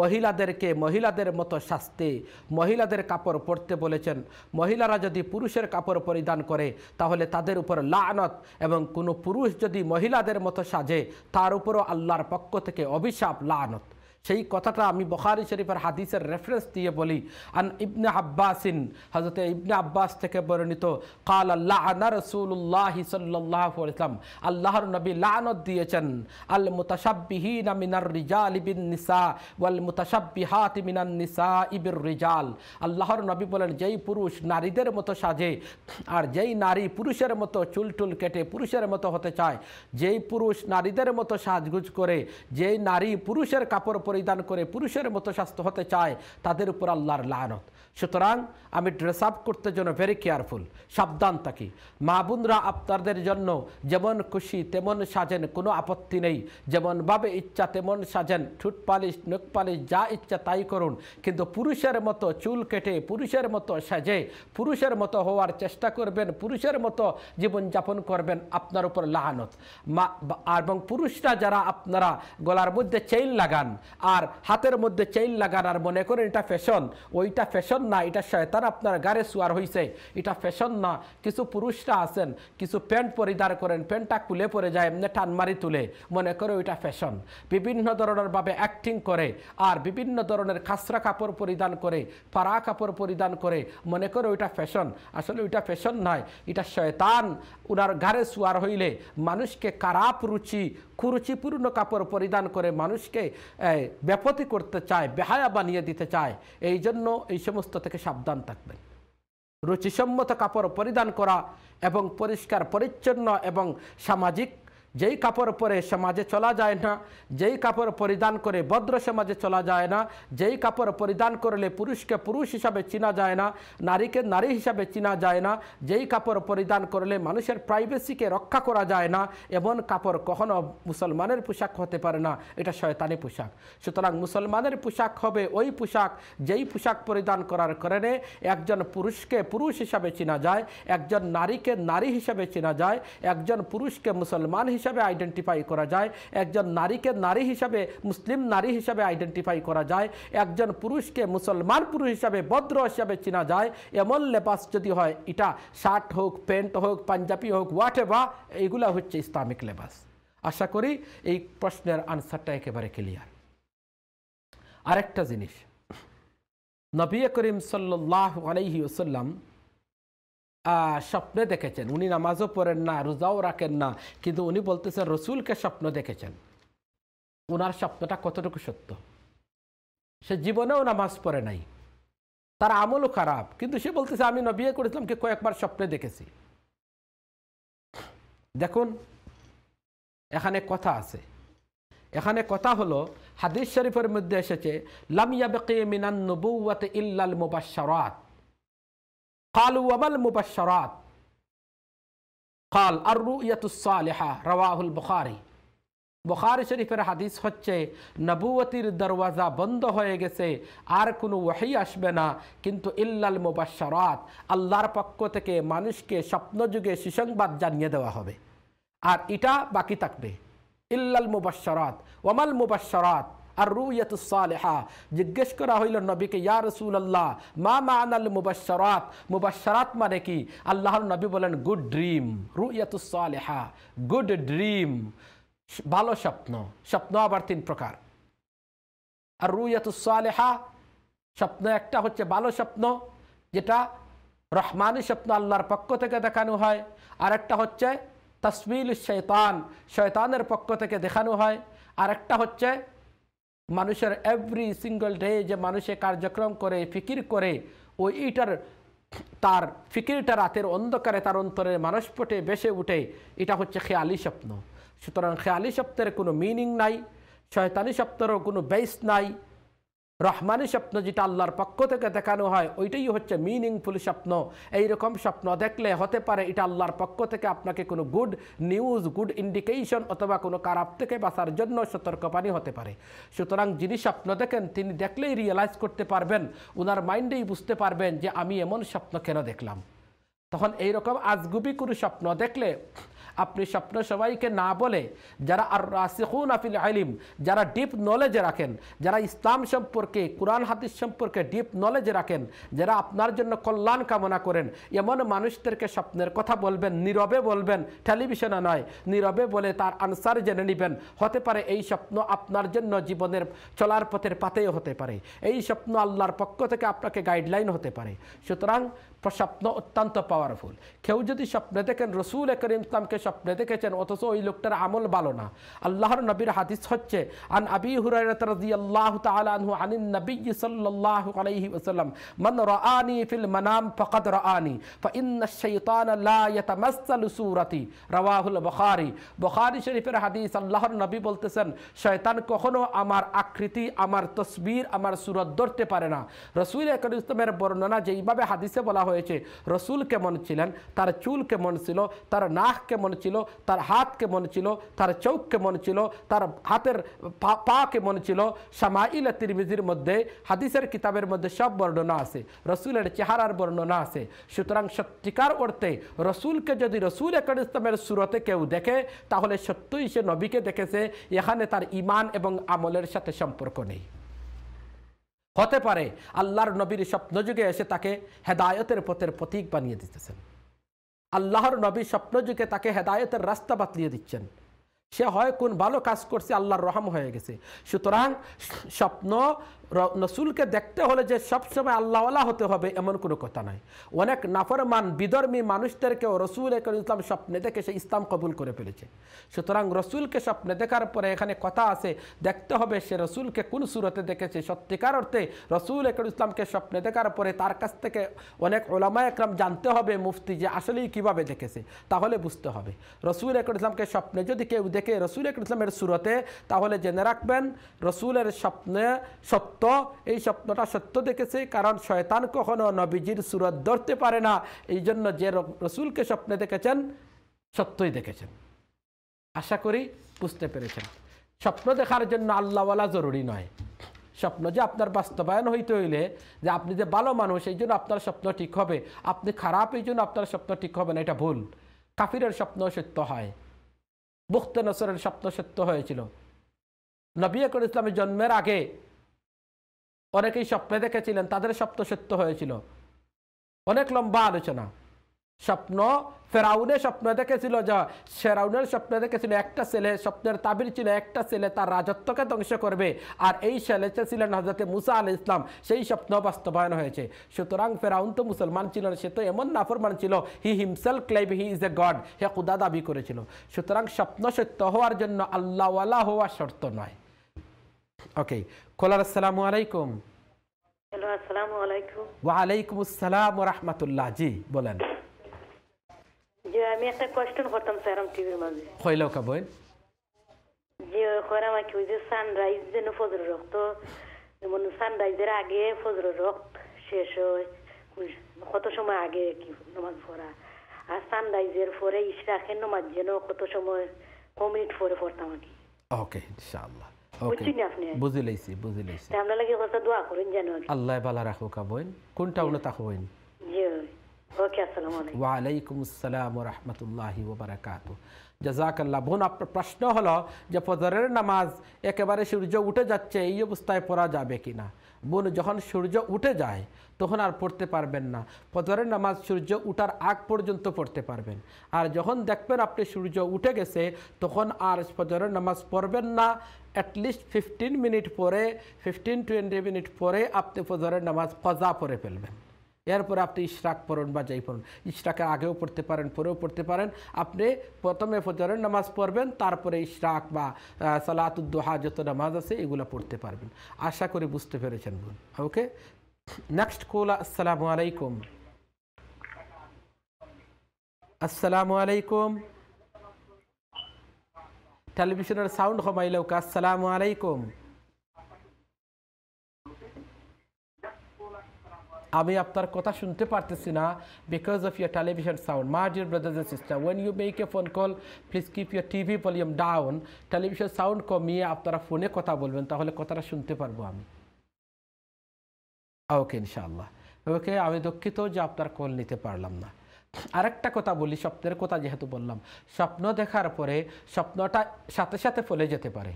মহিলাদেরকে মহিলাদের মতো শাস্তি মহিলাদের কাপড় পরতে বলেছেন মহিলারা যদি পুরুষের কাপড় পরিধান করে তাহলে তাদের উপর লানত এবং কোনো পুরুষ যদি মহিলাদের মতো সাজে তার উপরও আল্লাহর পক্ষ থেকে অভিশাপ লানত সেই কথাটা আমি বখারি শরীফের হাদিসের রেফারেন্স দিয়ে বলি আন ইবনে আব্বাসিন হজরতে ইবনে আব্বাস থেকে বর্ণিত কাল আল্লাহ আনা রসুল্লাহ সাল্লাহ আল্লাহর নবী লানত দিয়েছেন আল মুতাসাব্বিহীন মিনার রিজাল ইবিন নিসা ওয়াল মুতাসাব্বিহাত মিনান নিসা ইবির রিজাল আল্লাহর নবী বলেন যেই পুরুষ নারীদের মতো সাজে আর যেই নারী পুরুষের মতো চুল টুল কেটে পুরুষের মতো হতে চায় যেই পুরুষ নারীদের মতো সাজগুজ করে যেই নারী পুরুষের কাপড় পরিধান করে পুরুষের মতো স্বাস্থ্য হতে চায় তাদের উপর আল্লাহর লায়নত সুতরাং আমি ড্রেস আপ করতে জন্য ভেরি কেয়ারফুল সাবধান থাকি মা বোনরা আপনাদের জন্য যেমন খুশি তেমন সাজেন কোনো আপত্তি নেই যেমনভাবে ইচ্ছা তেমন সাজেন ঠুট পালিশ নখ পালিশ যা ইচ্ছা তাই করুন কিন্তু পুরুষের মতো চুল কেটে পুরুষের মতো সাজে পুরুষের মতো হওয়ার চেষ্টা করবেন পুরুষের মতো জীবনযাপন করবেন আপনার উপর লাহানত মা এবং পুরুষরা যারা আপনারা গলার মধ্যে চেইন লাগান আর হাতের মধ্যে চেইন লাগান আর মনে করেন এটা ফ্যাশন ওইটা ফ্যাশন ফ্যাশন না এটা শয়তান আপনার গাড়ে সোয়ার হয়েছে এটা ফ্যাশন না কিছু পুরুষরা আছেন কিছু প্যান্ট পরিধার করেন প্যান্টটা খুলে পরে যায় এমনি টানমারি তুলে মনে করে ওইটা ফ্যাশন বিভিন্ন ধরনেরভাবে অ্যাক্টিং করে আর বিভিন্ন ধরনের খাসরা কাপড় পরিধান করে পাড়া কাপড় পরিধান করে মনে করে ওইটা ফ্যাশন আসলে ওইটা ফ্যাশন নয় এটা শয়তান উনার ঘরে শুয়ার হইলে মানুষকে খারাপ রুচি কুরুচিপূর্ণ কাপড় পরিধান করে মানুষকে ব্যাপতি করতে চায় বেহায়া বানিয়ে দিতে চায় এই জন্য এই সমস্ত থেকে সাবধান থাকবেন রুচিসম্মত কাপড় পরিধান করা এবং পরিষ্কার পরিচ্ছন্ন এবং সামাজিক যেই কাপড় পরে সমাজে চলা যায় না যেই কাপড় পরিধান করে ভদ্র সমাজে চলা যায় না যেই কাপড় পরিধান করলে পুরুষকে পুরুষ হিসাবে চিনা যায় না নারীকে নারী হিসাবে চিনা যায় না যেই কাপড় পরিধান করলে মানুষের প্রাইভেসিকে রক্ষা করা যায় না এমন কাপড় কখনো মুসলমানের পোশাক হতে পারে না এটা শয়তানি পোশাক সুতরাং মুসলমানের পোশাক হবে ওই পোশাক যেই পোশাক পরিধান করার কারণে একজন পুরুষকে পুরুষ হিসাবে চিনা যায় একজন নারীকে নারী হিসাবে চিনা যায় একজন পুরুষকে মুসলমান হিসাবে হিসাবে আইডেন্টিফাই করা যায় একজন নারীকে নারী হিসাবে মুসলিম নারী হিসাবে আইডেন্টিফাই করা যায় একজন পুরুষকে মুসলমান পুরুষ হিসাবে ভদ্র হিসাবে চেনা যায় এমন লেবাস যদি হয় এটা শার্ট হোক প্যান্ট হোক পাঞ্জাবি হোক হোয়াট এভার এইগুলো হচ্ছে ইসলামিক লেবাস আশা করি এই প্রশ্নের আনসারটা একেবারে ক্লিয়ার আরেকটা জিনিস নবী করিম সাল্লাহ আলাইহি ওসাল্লাম স্বপ্নে দেখেছেন উনি নামাজও পড়েন না রোজাও রাখেন না কিন্তু উনি বলতেছেন রসুলকে স্বপ্ন দেখেছেন ওনার স্বপ্নটা কতটুকু সত্য সে জীবনেও নামাজ পড়ে নাই তার আমলও খারাপ কিন্তু সে বলতেছে আমি নবিয়ে কি কয়েকবার স্বপ্নে দেখেছি দেখুন এখানে কথা আছে এখানে কথা হলো হাদিস শরীফের মধ্যে এসেছে লামিয়া বেকে মিনান ইল্লাল মুবাসরাত খালু আমাল মুবাশরাত খাল আর রুয়াতুসালেহা রওয়াহুল বুখারি বুখারি শরীফের হাদিস হচ্ছে নবুয়তির দরওয়াজা বন্ধ হয়ে গেছে আর কোনো ওয়াহি আসবে না কিন্তু ইল্লাল মুবাশরাত আল্লাহর পক্ষ থেকে মানুষকে স্বপ্নযুগে সুসংবাদ জানিয়ে দেওয়া হবে আর এটা বাকি থাকবে ইল্লাল মুবাশরাত ওয়ামাল মুবাশরাত আর রুইয়াত সালেহা জিজ্ঞেস করা হইল নবীকে ইয়া রসুল আল্লাহ মা মানাল মুবাসরাত মুবাসরাত মানে কি আল্লাহর নবী বলেন গুড ড্রিম রুইয়াত সালেহা গুড ড্রিম ভালো স্বপ্ন স্বপ্ন আবার তিন প্রকার আর রুইয়াত সালেহা স্বপ্ন একটা হচ্ছে ভালো স্বপ্ন যেটা রহমানি স্বপ্ন আল্লাহর পক্ষ থেকে দেখানো হয় আর একটা হচ্ছে তসমিল শৈতান শয়তানের পক্ষ থেকে দেখানো হয় আর একটা হচ্ছে মানুষের এভরি সিঙ্গল ডে যে মানুষে কার্যক্রম করে ফিকির করে ও এটার তার ফিকিরটা রাতের অন্ধকারে তার মানুষ মানসপটে বেসে উঠে এটা হচ্ছে খেয়ালি স্বপ্ন সুতরাং খেয়ালি স্বপ্নের কোনো মিনিং নাই শয়তানি স্বপ্নেরও কোনো বেস নাই রহমানি স্বপ্ন যেটা আল্লাহর পক্ষ থেকে দেখানো হয় ওইটাই হচ্ছে মিনিংফুল স্বপ্ন এইরকম স্বপ্ন দেখলে হতে পারে এটা আল্লাহর পক্ষ থেকে আপনাকে কোনো গুড নিউজ গুড ইন্ডিকেশন অথবা কোনো খারাপ থেকে বাঁচার জন্য সতর্কবাণী হতে পারে সুতরাং যিনি স্বপ্ন দেখেন তিনি দেখলেই রিয়েলাইজ করতে পারবেন ওনার মাইন্ডেই বুঝতে পারবেন যে আমি এমন স্বপ্ন কেন দেখলাম তখন এইরকম আজগুবি কোনো স্বপ্ন দেখলে আপনি স্বপ্ন সবাইকে না বলে যারা আর রাসিখুন আফিল আলিম যারা ডিপ নলেজে রাখেন যারা ইসলাম সম্পর্কে কোরআন হাদিস সম্পর্কে ডিপ নলেজে রাখেন যারা আপনার জন্য কল্যাণ কামনা করেন এমন মানুষদেরকে স্বপ্নের কথা বলবেন নীরবে বলবেন টেলিভিশনে নয় নীরবে বলে তার আনসার জেনে নেবেন হতে পারে এই স্বপ্ন আপনার জন্য জীবনের চলার পথের পাতেও হতে পারে এই স্বপ্ন আল্লাহর পক্ষ থেকে আপনাকে গাইডলাইন হতে পারে সুতরাং স্বপ্ন অত্যন্ত পাওয়ারফুল কেউ যদি স্বপ্নে দেখেন রসুল করিম ইসলামকে স্বপ্নে দেখেছেন অথচ ওই লোকটার আমল ভালো না আল্লাহর নবীর হাদিস হচ্ছে আন আবি হুরাই আনিন নবী মন রানি ফিল মনাম ফকত রানি শরীফের হাদিস আল্লাহর নবী বলতেছেন শয়তান কখনো আমার আকৃতি আমার তসবির আমার সুরত ধরতে পারে না রসুল আকর ইসলামের বর্ণনা যেইভাবে হাদিসে বলা হয়েছে রসুল কেমন ছিলেন তার চুল কেমন ছিল তার নাক কেমন ছিল তার হাত কেমন ছিল তার চৌক কেমন ছিল তার হাতের পা কেমন ছিল সামাইল তিরমিজির মধ্যে হাদিসের কিতাবের মধ্যে সব বর্ণনা আছে রসুলের চেহারার বর্ণনা আছে সুতরাং সত্যিকার অর্থে রসুলকে যদি রসুল একর ইসলামের সুরতে কেউ দেখে তাহলে সত্যই সে নবীকে দেখেছে এখানে তার ইমান এবং আমলের সাথে সম্পর্ক নেই হতে পারে আল্লাহর নবীর স্বপ্নযুগে এসে তাকে হেদায়তের পথের প্রতীক বানিয়ে দিতেছেন আল্লাহর নবীর স্বপ্নযুগে তাকে হেদায়তের রাস্তা বাতলিয়ে দিচ্ছেন সে হয় কোন ভালো কাজ করছে আল্লাহর রহম হয়ে গেছে সুতরাং স্বপ্ন রসুলকে দেখতে হলে যে সবসময় আল্লাহওয়ালা হতে হবে এমন কোনো কথা নয় অনেক নাফরমান বিধর্মী মানুষদেরকেও রসুল এখন ইসলাম স্বপ্নে দেখে সে ইসলাম কবুল করে ফেলেছে সুতরাং রসুলকে স্বপ্নে দেখার পরে এখানে কথা আছে দেখতে হবে সে রসুলকে কোন সুরতে দেখেছে সত্যিকার অর্থে রসুল এখন ইসলামকে স্বপ্নে দেখার পরে তার কাছ থেকে অনেক ওলামা একরাম জানতে হবে মুফতি যে আসলেই কিভাবে দেখেছে তাহলে বুঝতে হবে রসুল এখন ইসলামকে স্বপ্নে যদি কেউ দেখে রসুল এখন ইসলামের সুরতে তাহলে জেনে রাখবেন রসুলের স্বপ্নে সত্য সত্য এই স্বপ্নটা সত্য দেখেছে কারণ শয়তান কখনো নবীজির সুরত ধরতে পারে না এই জন্য যে রসুলকে স্বপ্নে দেখেছেন সত্যই দেখেছেন আশা করি বুঝতে পেরেছেন স্বপ্ন দেখার জন্য আল্লাহওয়ালা জরুরি নয় স্বপ্ন যে আপনার বাস্তবায়ন হইতে হইলে যে আপনি যে ভালো মানুষ এই জন্য আপনার স্বপ্ন ঠিক হবে আপনি খারাপ এই জন্য আপনার স্বপ্ন ঠিক হবে না এটা ভুল কাফিরের স্বপ্ন সত্য হয় বুখতে নসরের স্বপ্ন সত্য হয়েছিল নবী আকর ইসলামের জন্মের আগে অনেকেই স্বপ্নে দেখেছিলেন তাদের স্বপ্ন সত্য হয়েছিল অনেক লম্বা আলোচনা স্বপ্ন ফেরাউনে স্বপ্ন দেখেছিল যে সেরাউনের স্বপ্ন দেখেছিল একটা ছেলে স্বপ্নের তাবির ছিল একটা ছেলে তার রাজত্বকে ধ্বংস করবে আর এই ছেলেটা ছিলেন হজরতে মুসা আল ইসলাম সেই স্বপ্ন বাস্তবায়ন হয়েছে সুতরাং ফেরাউন তো মুসলমান ছিল সে তো এমন নাফরমান ছিল he himself claim he is a god হে খুদা দাবি করেছিল সুতরাং স্বপ্ন সত্য হওয়ার জন্য আল্লাহওয়ালা হওয়া শর্ত নয় ওকে খোলার আসসালামু আলাইকুম ওয়ালাইকুম আসসালাম রহমতুল্লাহ জি বলেন জি আমি একটা কোয়েশ্চেন করতাম স্যার টিভির মাঝে যে সানরাইজ যেন ফজরের রক্ত সানরাইজের আগে ফজরের রক্ত শেষ হয় কত সময় আগে কি নমাজ পড়া আর সানরাইজের পরে ইশরাকের নমাজ যেন কত সময় কমিট পরে পড়তাম আর কি ওকে বুঝি লাইছি বুঝি লাইছি আল্লাহ রাখুক কোন টাউনে আসসালাম জাজাকাল্লাহ বোন আপনার প্রশ্ন হলো যে ফজরের নামাজ একেবারে সূর্য উঠে যাচ্ছে এই অবস্থায় পড়া যাবে কি না বোন যখন সূর্য উঠে যায় তখন আর পড়তে পারবেন না ফজরের নামাজ সূর্য উঠার আগ পর্যন্ত পড়তে পারবেন আর যখন দেখবেন আপনি সূর্য উঠে গেছে তখন আর ফজরের নামাজ পড়বেন না অ্যাটলিস্ট ফিফটিন মিনিট পরে ফিফটিন টোয়েন্টি মিনিট পরে আপনি ফজরের নামাজ ফজা পরে ফেলবেন এরপরে আপনি ইশরাক পড়ুন বা যাই পড়ুন ইশরাকের আগেও পড়তে পারেন পরেও পড়তে পারেন আপনি প্রথমে ফজরের নামাজ পড়বেন তারপরে ইশরাক বা সালাতুদ্দোহা যত নামাজ আছে এগুলো পড়তে পারবেন আশা করি বুঝতে পেরেছেন বোন ওকে নেক্সট কোল আসসালামু আলাইকুম আসসালামু আলাইকুম টেলিভিশনের সাউন্ড কমাই লোক সালাম আলাইকুম আমি আপনার কথা শুনতে পারতেছি না because of your television sound my dear brothers and sister when you make a phone call please keep your TV volume down television sound কমিয়ে আপনারা ফোনে কথা বলবেন তাহলে কথাটা শুনতে পারবো আমি ওকে ইনশাআল্লাহ ওকে আমি দুঃখিত যে আপনার কল নিতে পারলাম না আরেকটা কথা বলি স্বপ্নের কথা যেহেতু বললাম স্বপ্ন দেখার পরে স্বপ্নটা সাথে সাথে ফলে যেতে পারে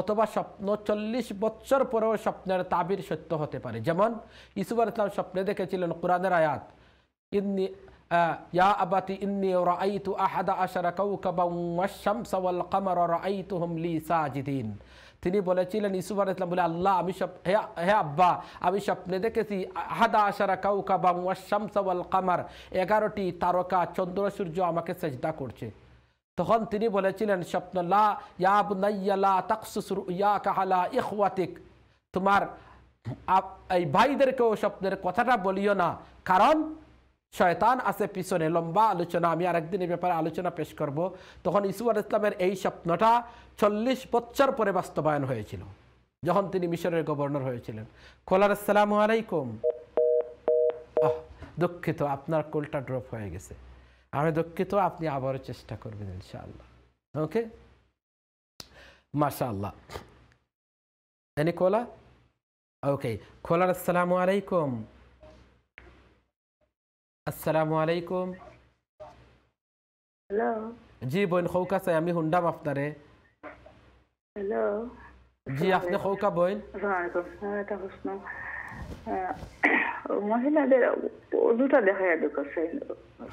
অথবা স্বপ্ন চল্লিশ বছর পরেও স্বপ্নের তাবির সত্য হতে পারে যেমন ইসুফার ইসলাম স্বপ্নে দেখেছিলেন কোরআনের আয়াত ইন্নি ইয়া আহাদা আশারা কাউকাবা ওয়াশ সাজিদিন তিনি বলেছিলেন ইসুফ আল ইসলাম বলে আল্লাহ আমি হে হে আব্বা আমি স্বপ্নে দেখেছি হাদা আশারা কাউকাবাম ওয়াশামসাওয়াল কামার এগারোটি তারকা চন্দ্র সূর্য আমাকে সেজদা করছে তখন তিনি বলেছিলেন স্বপ্ন লা ইয়াব নাইয়ালা তাকসুসুর ইয়া কাহালা ইখওয়াতিক তোমার এই ভাইদেরকেও স্বপ্নের কথাটা বলিও না কারণ শয়তান আছে পিছনে লম্বা আলোচনা আমি আর একদিন এ ব্যাপারে আলোচনা পেশ করব তখন ইসুয়ার ইসলামের এই স্বপ্নটা চল্লিশ বছর পরে বাস্তবায়ন হয়েছিল যখন তিনি মিশরের গভর্নর হয়েছিলেন খোলার আসসালাম আলাইকুম দুঃখিত আপনার কোলটা ড্রপ হয়ে গেছে আমি দুঃখিত আপনি আবারও চেষ্টা করবেন ইনশাআল্লাহ ওকে মাশা আল্লাহ কোলা ওকে খোলার আসসালামু আলাইকুম আসসালামু আলাইকুম হ্যালো জি বোন খৌকা চাই আমি শুনলাম আপনারে হ্যালো জি আপনি খৌকা বোন মহিলাদের দুটা দেখায় ঢুকেছে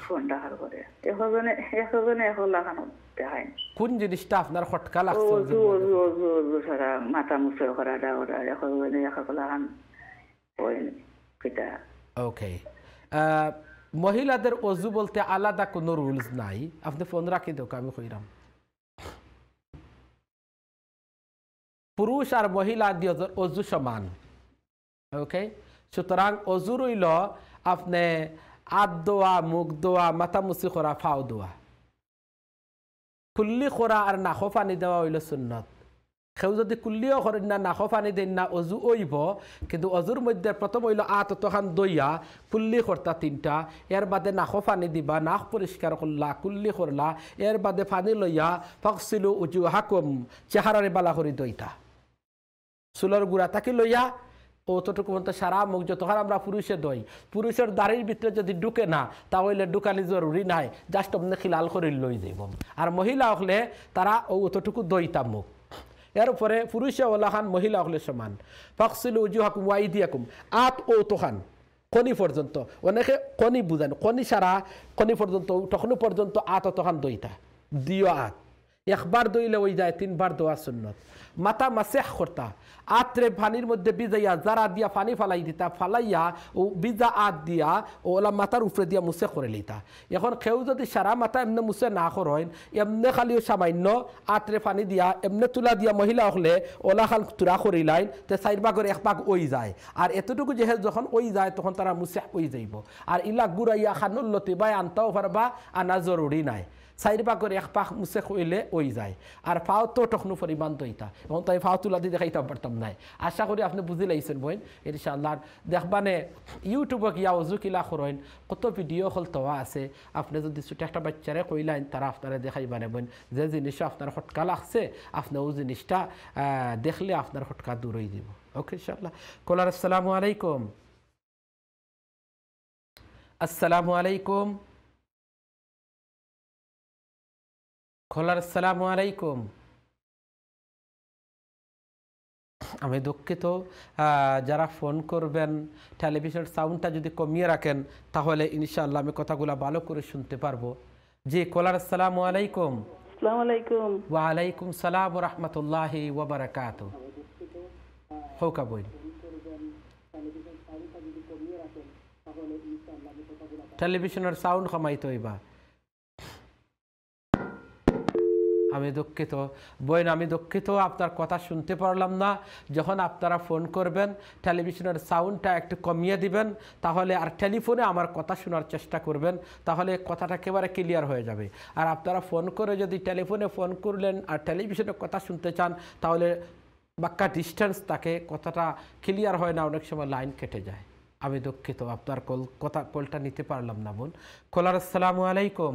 ফোন দেখার পরে একজনে একজনে এক লাখানো দেখায় কোন জিনিসটা আপনার খটকা লাগছে অজু অজু অজু সারা মাথা মুছে করা দা করা একজনে এক লাখান ওই কিটা ওকে মহিলাদের অজু বলতে আলাদা কোনো রুলস নাই আপনি ফোন রাখি দোক আমি কইরাম পুরুষ আর মহিলা দিয়ে অজু সমান ওকে সুতরাং অজু রইল আপনি আত দোয়া মুখ দোয়া মাথামুচি করা ফাও দোয়া খুল্লি করা আর নাখো পানি দেওয়া হইল সুন্নত সেও যদি কুল্লিও করেন না নাখ পানি দিন না অজু ওইব কিন্তু অজুর মধ্যে প্রথম হইল আ ততখান দইয়া কুল্লি খরতা তিনটা এর বাদে নাখ পানি দিবা নাক পরিষ্কার করলা কুল্লি করলা এর বাদে পানি লইয়া ফকসিলু উজু হাকুম চেহারারে বালা করি দইতা চুলর গুড়া তাকে লইয়া কতটুকু মতো সারা মুখ যত আমরা পুরুষে দই পুরুষের দাড়ির ভিতরে যদি ঢুকে না তাহলে ঢুকানি জরুরি নাই জাস্ট অমনে খিলাল করে লই যাইব আর মহিলা হলে তারা অতটুকু দইতা মুখ এরপরে পুরুষে ওলা খান মহিলা হলে সমান ফকসিল উজু হাকুম ওয়াইদি হাকুম আত ও তোহান কণী পর্যন্ত অনেকে কণী বুঝান কণী সারা কণী পর্যন্ত তখনও পর্যন্ত আত তখন দইতা দিও আত একবার দইলে ওই যায় তিনবার দোয়া সুন্নত মাথা মাসেহ করতা আত্রে ফানির মধ্যে বিজাইয়া যারা দিয়া ফানি ফালাই দিতা ফালাইয়া ও বিজা আত দিয়া ওলা মাথার উপরে দিয়া মুছে করে লিতা এখন খেউ যদি সারা মাথা এমনি মুছে না করেন এমনি খালিও সামান্য আত্রে ফানি দিয়া এমনি তুলা দিয়া মহিলা হলে ওলা খাল তুরা করে লাইন তে চার ভাগের এক পাক ওই যায় আর এতটুকু যেহে যখন ওই যায় তখন তারা মুছে ওই যাইব আর ইলা গুড়াইয়া খানুল্লতি বা আনতাও পারবা আনা জরুরি নাই চাইর করে এক পাক মুছে খুঁইলে ওই যায় আর ফাও তো টকনু পরিমাণ তো ইতা এবং তাই ফাও তুলা দিয়ে দেখাইতাম পারতাম নাই আশা করি আপনি বুঝে লাগছেন বইন ইনশাল্লাহ দেখবানে ইউটিউবে ইয়া অজু কিলা করেন কত ভিডিও হল তোয়া আছে আপনি যদি ছোট একটা বাচ্চারে কইলেন তারা আপনারে দেখাই বানে বইন যে জিনিসটা আপনার হটকা লাগছে আপনি ওই জিনিসটা দেখলে আপনার হটকা দূর হয়ে দিব ওকে ইনশাল্লাহ কোলার আসসালামু আলাইকুম আসসালামু আলাইকুম খোলার সালাম আলাইকুম আমি দুঃখিত যারা ফোন করবেন টেলিভিশন সাউন্ডটা যদি কমিয়ে রাখেন তাহলে ইনশাল্লাহ আমি কথাগুলো ভালো করে শুনতে পারবো জি কোলার সালাম আলাইকুম ওয়ালাইকুম সালাম রহমতুল্লাহ ওবরাকাত হৌকা বই টেলিভিশনের সাউন্ড কমাইতো এবার আমি দুঃখিত বইন আমি দুঃখিত আপনার কথা শুনতে পারলাম না যখন আপনারা ফোন করবেন টেলিভিশনের সাউন্ডটা একটু কমিয়ে দিবেন তাহলে আর টেলিফোনে আমার কথা শোনার চেষ্টা করবেন তাহলে কথাটা একেবারে ক্লিয়ার হয়ে যাবে আর আপনারা ফোন করে যদি টেলিফোনে ফোন করলেন আর টেলিভিশনে কথা শুনতে চান তাহলে বাক্কা ডিস্টেন্স তাকে কথাটা ক্লিয়ার হয় না অনেক সময় লাইন কেটে যায় আমি দুঃখিত আপনার কল কথা কলটা নিতে পারলাম না বোন কলার আসসালামু আলাইকুম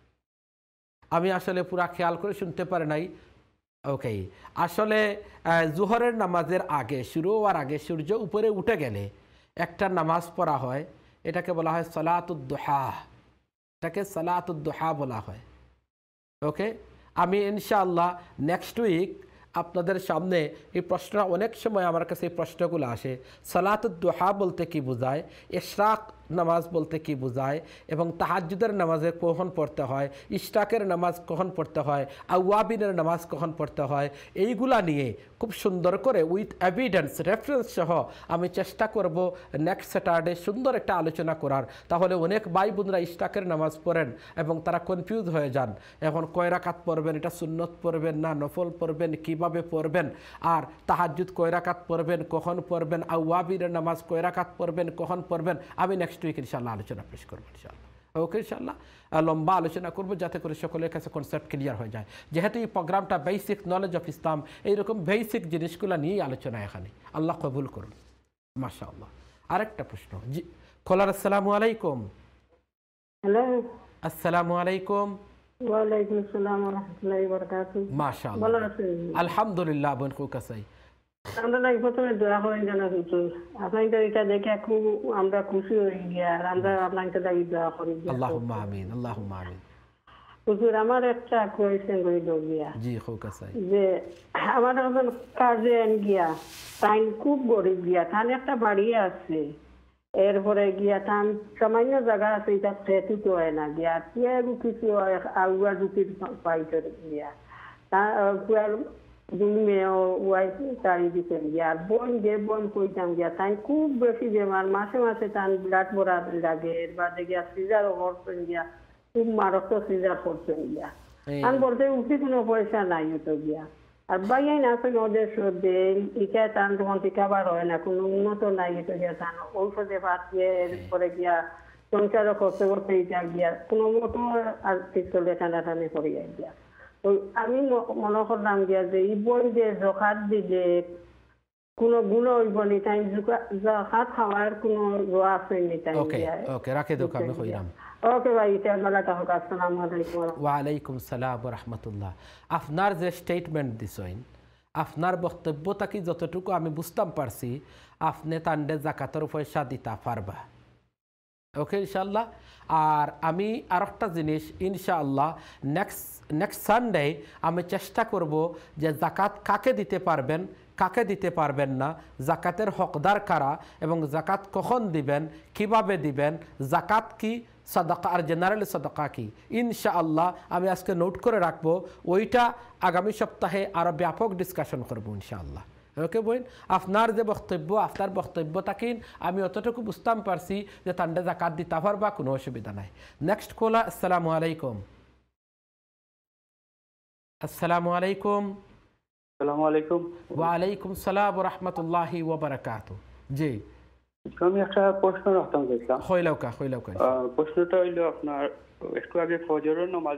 আমি আসলে পুরা খেয়াল করে শুনতে পারে নাই ওকে আসলে জোহরের নামাজের আগে শুরু হওয়ার আগে সূর্য উপরে উঠে গেলে একটা নামাজ পড়া হয় এটাকে বলা হয় সালাতুদ্দোহা এটাকে সালাতুদ্দোহা বলা হয় ওকে আমি ইনশাআল্লাহ নেক্সট উইক আপনাদের সামনে এই প্রশ্নটা অনেক সময় আমার কাছে এই প্রশ্নগুলো আসে সালাতুদ্দোহা বলতে কি বোঝায় এশরাক নামাজ বলতে কি বোঝায় এবং তাহাজুদের নামাজে কখন পড়তে হয় ইস্টাকের নামাজ কখন পড়তে হয় আওয়াবিনের নামাজ কখন পড়তে হয় এইগুলা নিয়ে খুব সুন্দর করে উইথ এভিডেন্স রেফারেন্স সহ আমি চেষ্টা করব নেক্সট স্যাটারডে সুন্দর একটা আলোচনা করার তাহলে অনেক ভাই বোনরা ইস্টাকের নামাজ পড়েন এবং তারা কনফিউজ হয়ে যান এখন কয়রাকাত পড়বেন এটা সুন্নত পড়বেন না নফল পড়বেন কিভাবে পড়বেন আর তাহাজুদ কয়রাকাত পড়বেন কখন পড়বেন আওয়াবিনের নামাজ কয়রাকাত পড়বেন কখন পড়বেন আমি নেক্সট নেক্সট উইক ইনশাল্লাহ আলোচনা পেশ করবো ইনশাল্লাহ ওকে ইনশাল্লাহ লম্বা আলোচনা করবো যাতে করে সকলের কাছে কনসেপ্ট ক্লিয়ার হয়ে যায় যেহেতু এই প্রোগ্রামটা বেসিক নলেজ অফ ইসলাম এইরকম বেসিক জিনিসগুলো নিয়েই আলোচনা এখানে আল্লাহ কবুল করুন মাসা আল্লাহ আরেকটা প্রশ্ন জি খোলার আসসালামু আলাইকুম হ্যালো আসসালামু আলাইকুম আলহামদুলিল্লাহ বোন কুকাসাই আমরা নাকি প্রথমে দোয়া করেন আপনাকে এটা দেখে খুব আমরা খুশি হই গিয়া আমরা আপনাকে দোয়া করি আল্লাহুম্মা আমিন আল্লাহুম্মা আমিন হুজুর আমার একটা কোয়েশ্চেন রইল গিয়া জি হোক আছে যে আমার গিয়া খুব গরিব গিয়া একটা বাড়ি আছে এরপরে গিয়া তান সামান্য জায়গা আছে এটা খেতুত হয় না গিয়া কিছু হয় আউয়া রুটির গিয়া মেয়েও আর বোন বোন কইতাম গিয়া তাই খুব বেশি বেমার মাসে মাসে তান লাগে এর বাদে গিয়া গিয়া খুব সিজার গিয়া আমি বলতে উঠি কোনো পয়সা নাই তো গিয়া আর ওদের সর্দে ইটা তান যখন টিকাবার হয় না কোনো উন্নত নাই তো গিয়া তান ঔষধে ভাত দিয়ে এরপরে গিয়া সংসারও করতে করতে ইটা গিয়া কোনো মতো আর ঠিক টানে টানাটানি করিয়া গিয়া আমি মনে করলাম গিয়া যে ই বই যে জখাত দিলে কোনো গুণ হইব নি তাই জখাত খাওয়ার কোনো রোয়া আছে নি তাই ওকে ওকে রাখে দোক আমি হইরাম ওকে ভাই ইতাল্লাহ তাহক আসসালামু আলাইকুম ওয়া আলাইকুম সালাম ওয়া রাহমাতুল্লাহ আপনার যে স্টেটমেন্ট দিছেন আপনার বক্তব্য থাকি যতটুকু আমি বুঝতাম পারছি আপনি তান্ডে জাকাতের পয়সা দিতা পারবা ওকে ইনশাল্লাহ আর আমি আর একটা জিনিস ইনশাআল্লাহ নেক্সট নেক্সট সানডে আমি চেষ্টা করব যে জাকাত কাকে দিতে পারবেন কাকে দিতে পারবেন না জাকাতের হকদার কারা এবং জাকাত কখন দিবেন কিভাবে দিবেন জাকাত কি সদকা আর জেনারেল সদকা কি ইনশাআল্লাহ আমি আজকে নোট করে রাখবো ওইটা আগামী সপ্তাহে আরও ব্যাপক ডিসকাশন করবো ইনশাআল্লাহ ওকে বোন আপনার যে বক্তব্য আপনার বক্তব্য থাকেন আমি অতটুকু বুঝতাম পারছি যে তান্ডা জাকাত দিতে পারবা কোনো অসুবিধা নাই নেক্সট কোলা আসসালামু আলাইকুম আসসালামু আলাইকুম আসসালামু আলাইকুম ওয়ালাইকুম সালাম রহমতুল্লাহি ওবরাকাত জি আমি একটা প্রশ্ন রাখতাম চাইছিলাম হইলাউকা হইলাউকা প্রশ্নটা হইলো আপনার একটু আগে ফজরের নামাজ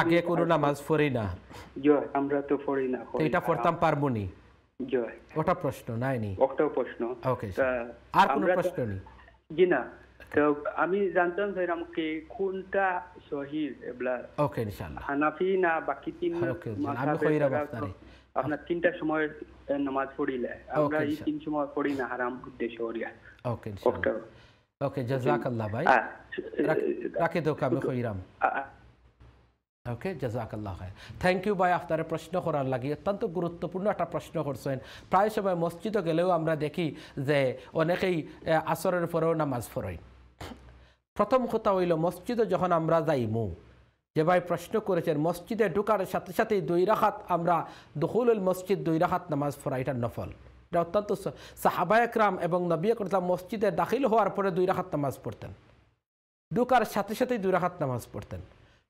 আগে কোনো নামাজ পড়ি না জয় আমরা তো পড়ি না এটা পড়তাম পারবো নি জয় ওটা প্রশ্ন নাই নি ওটা প্রশ্ন ওকে আর কোনো প্রশ্ন নি জি না তো আমি জানতাম যে আমাকে কোনটা সহিহ এবলা ওকে ইনশাআল্লাহ হানাফি না বাকি তিন আমি কইরা বক্তারে আপনার তিনটা সময় নামাজ পড়িলে আমরা এই তিন সময় পড়ি না হারাম উদ্দেশ্য করিয়া ওকে ইনশাআল্লাহ ওকে জাযাকাল্লাহ ভাই রাখে দোকা আমি কইরাম ওকে জাজাকাল্লাহ খায় থ্যাংক ইউ ভাই আপনারা প্রশ্ন করার লাগে অত্যন্ত গুরুত্বপূর্ণ একটা প্রশ্ন করছেন প্রায় সময় মসজিদে গেলেও আমরা দেখি যে অনেকেই আসরের পরেও নামাজ পড়েন প্রথম কথা হইল মসজিদে যখন আমরা যাইমু যে ভাই প্রশ্ন করেছেন মসজিদে ঢুকার সাথে সাথেই দুই রাখাত আমরা দহুলুল মসজিদ দুই রাখাত নামাজ পড়া এটা নফল এটা অত্যন্ত সাহাবায়করাম এবং নবী করতাম মসজিদে দাখিল হওয়ার পরে দুই রাখাত নামাজ পড়তেন ঢুকার সাথে সাথেই দুই রাখাত নামাজ পড়তেন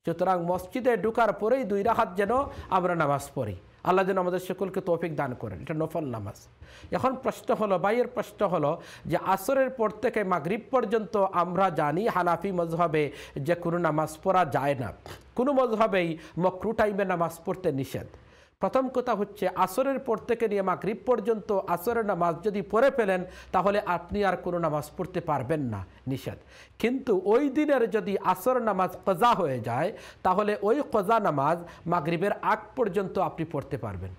সুতরাং মসজিদে ঢুকার পরেই দুই রাখাত যেন আমরা নামাজ পড়ি আল্লাহ যেন আমাদের সকলকে তৌফিক দান করেন এটা নফল নামাজ এখন প্রশ্ন হলো বাইয়ের প্রশ্ন হলো যে আসরের পর থেকে মাগরিব পর্যন্ত আমরা জানি হানাফি মজহবে যে কোনো নামাজ পড়া যায় না কোনো মজহবেই মক্রু টাইমে নামাজ পড়তে নিষেধ প্রথম কথা হচ্ছে আসরের পর থেকে নিয়ে মাগরিব পর্যন্ত আসরের নামাজ যদি পড়ে ফেলেন তাহলে আপনি আর কোনো নামাজ পড়তে পারবেন না নিষেধ কিন্তু ওই দিনের যদি আসর নামাজ কজা হয়ে যায় তাহলে ওই কজা নামাজ মাগরিবের আগ পর্যন্ত আপনি পড়তে পারবেন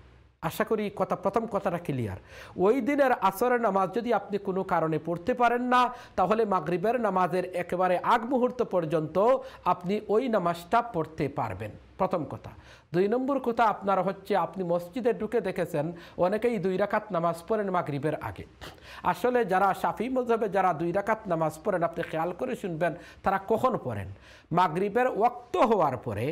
আশা করি কথা প্রথম কথাটা ক্লিয়ার ওই দিনের আসরের নামাজ যদি আপনি কোনো কারণে পড়তে পারেন না তাহলে মাগরিবের নামাজের একেবারে আগ মুহূর্ত পর্যন্ত আপনি ওই নামাজটা পড়তে পারবেন প্রথম কথা দুই নম্বর কথা আপনার হচ্ছে আপনি মসজিদে ঢুকে দেখেছেন অনেকেই দুই রাকাত নামাজ পড়েন মাগরিবের আগে আসলে যারা সাফি মজাবে যারা দুই রাকাত নামাজ পড়েন আপনি খেয়াল করে শুনবেন তারা কখন পড়েন মাগরিবের ওক্ত হওয়ার পরে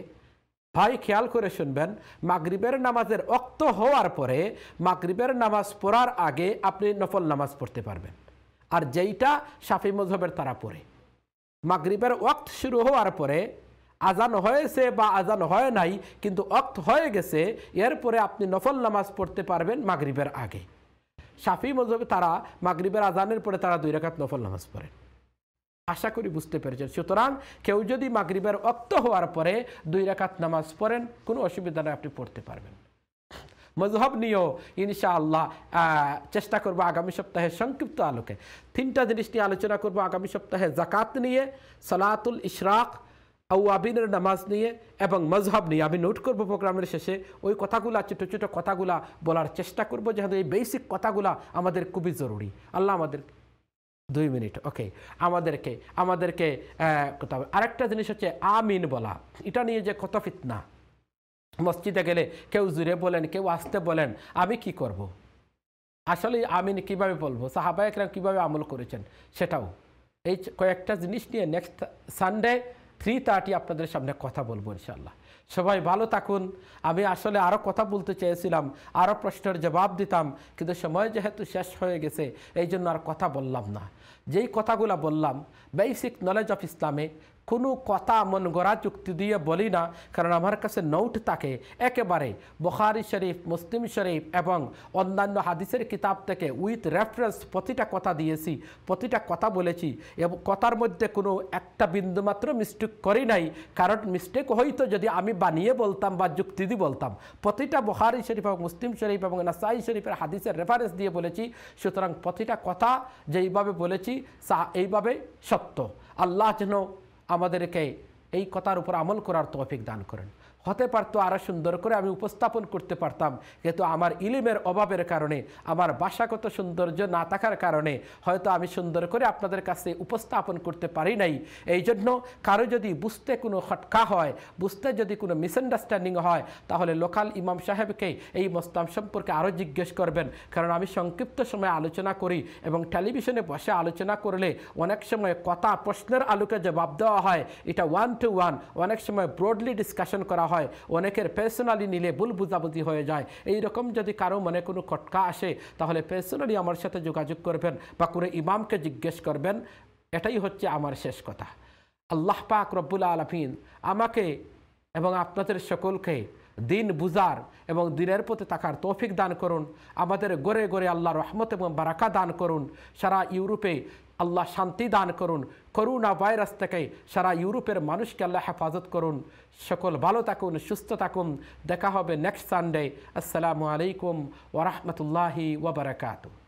ভাই খেয়াল করে শুনবেন মাগরিবের নামাজের অক্ত হওয়ার পরে মাগরিবের নামাজ পড়ার আগে আপনি নফল নামাজ পড়তে পারবেন আর যেইটা সাফি মজহবের তারা পড়ে মাগরিবের অক্ত শুরু হওয়ার পরে আজান হয়েছে বা আজান হয় নাই কিন্তু অক্ত হয়ে গেছে এরপরে আপনি নফল নামাজ পড়তে পারবেন মাগরিবের আগে সাফি মজহবে তারা মাগরিবের আজানের পরে তারা দুই রেখাত নফল নামাজ পড়েন আশা করি বুঝতে পেরেছেন সুতরাং কেউ যদি মাগরিবের অক্ত হওয়ার পরে দুই রেখাত নামাজ পড়েন কোনো অসুবিধা নেই আপনি পড়তে পারবেন মজহব নিয়েও ইনশাআল্লাহ চেষ্টা করব আগামী সপ্তাহে সংক্ষিপ্ত আলোকে তিনটা জিনিস নিয়ে আলোচনা করব আগামী সপ্তাহে জাকাত নিয়ে সালাতুল ইশরাক আউআবিনের নামাজ নিয়ে এবং মজহব নিয়ে আমি নোট করব প্রোগ্রামের শেষে ওই কথাগুলা ছোট ছোটো কথাগুলা বলার চেষ্টা করব যেহেতু এই বেসিক কথাগুলা আমাদের খুবই জরুরি আল্লাহ আমাদের দুই মিনিট ওকে আমাদেরকে আমাদেরকে করতে হবে আরেকটা জিনিস হচ্ছে আমিন বলা এটা নিয়ে যে কত ফিতনা মসজিদে গেলে কেউ জুড়ে বলেন কেউ আসতে বলেন আমি কি করব। আসলে আমিন কিভাবে বলবো সাহাবায়করা কিভাবে আমল করেছেন সেটাও এই কয়েকটা জিনিস নিয়ে নেক্সট সানডে থ্রি থার্টি আপনাদের সামনে কথা বলবো ইনশাল্লাহ সবাই ভালো থাকুন আমি আসলে আরও কথা বলতে চেয়েছিলাম আরও প্রশ্নের জবাব দিতাম কিন্তু সময় যেহেতু শেষ হয়ে গেছে এই জন্য আর কথা বললাম না যেই কথাগুলো বললাম বেসিক নলেজ অফ ইসলামে কোনো কথা মন গড়া চুক্তি দিয়ে বলি না কারণ আমার কাছে নোট থাকে একেবারে বখারি শরীফ মুসলিম শরীফ এবং অন্যান্য হাদিসের কিতাব থেকে উইথ রেফারেন্স প্রতিটা কথা দিয়েছি প্রতিটা কথা বলেছি এবং কথার মধ্যে কোনো একটা বিন্দুমাত্র মিস্টেক করি নাই কারণ মিস্টেক হয়তো যদি আমি বানিয়ে বলতাম বা যুক্তি দিয়ে বলতাম প্রতিটা বখারি শরীফ এবং মুসলিম শরীফ এবং নাসাই শরীফের হাদিসের রেফারেন্স দিয়ে বলেছি সুতরাং প্রতিটা কথা যেইভাবে বলেছি সা এইভাবে সত্য আল্লাহ যেন আমাদেরকে এই কথার উপর আমল করার তৌফিক দান করেন হতে পারতো আরও সুন্দর করে আমি উপস্থাপন করতে পারতাম কিন্তু আমার ইলিমের অভাবের কারণে আমার বাসাগত সৌন্দর্য না থাকার কারণে হয়তো আমি সুন্দর করে আপনাদের কাছে উপস্থাপন করতে পারি নাই এই জন্য কারো যদি বুঝতে কোনো খটকা হয় বুঝতে যদি কোনো মিসআন্ডারস্ট্যান্ডিং হয় তাহলে লোকাল ইমাম সাহেবকে এই মোস্তাম সম্পর্কে আরও জিজ্ঞেস করবেন কারণ আমি সংক্ষিপ্ত সময় আলোচনা করি এবং টেলিভিশনে বসে আলোচনা করলে অনেক সময় কথা প্রশ্নের আলোকে জবাব দেওয়া হয় এটা ওয়ান টু ওয়ান অনেক সময় ব্রডলি ডিসকাশন করা হয় হয় অনেকের পার্সোনালি নিলে ভুল বুঝাবুঝি হয়ে যায় এই রকম যদি কারো মনে কোনো খটকা আসে তাহলে পার্সোনালি আমার সাথে যোগাযোগ করবেন বা কোনো ইমামকে জিজ্ঞেস করবেন এটাই হচ্ছে আমার শেষ কথা আল্লাহ পাক রব্বুল আলমিন আমাকে এবং আপনাদের সকলকে দিন বুজার এবং দিনের প্রতি তাকার তৌফিক দান করুন আমাদের গড়ে গড়ে আল্লাহ রহমত এবং বারাকা দান করুন সারা ইউরোপে আল্লাহ শান্তি দান করুন করোনা ভাইরাস থেকে সারা ইউরোপের মানুষকে আল্লাহ হেফাজত করুন সকল ভালো থাকুন সুস্থ থাকুন দেখা হবে নেক্সট সানডে আসসালামু আলাইকুম ওরহমতুল্লাহি ওবরাকাতু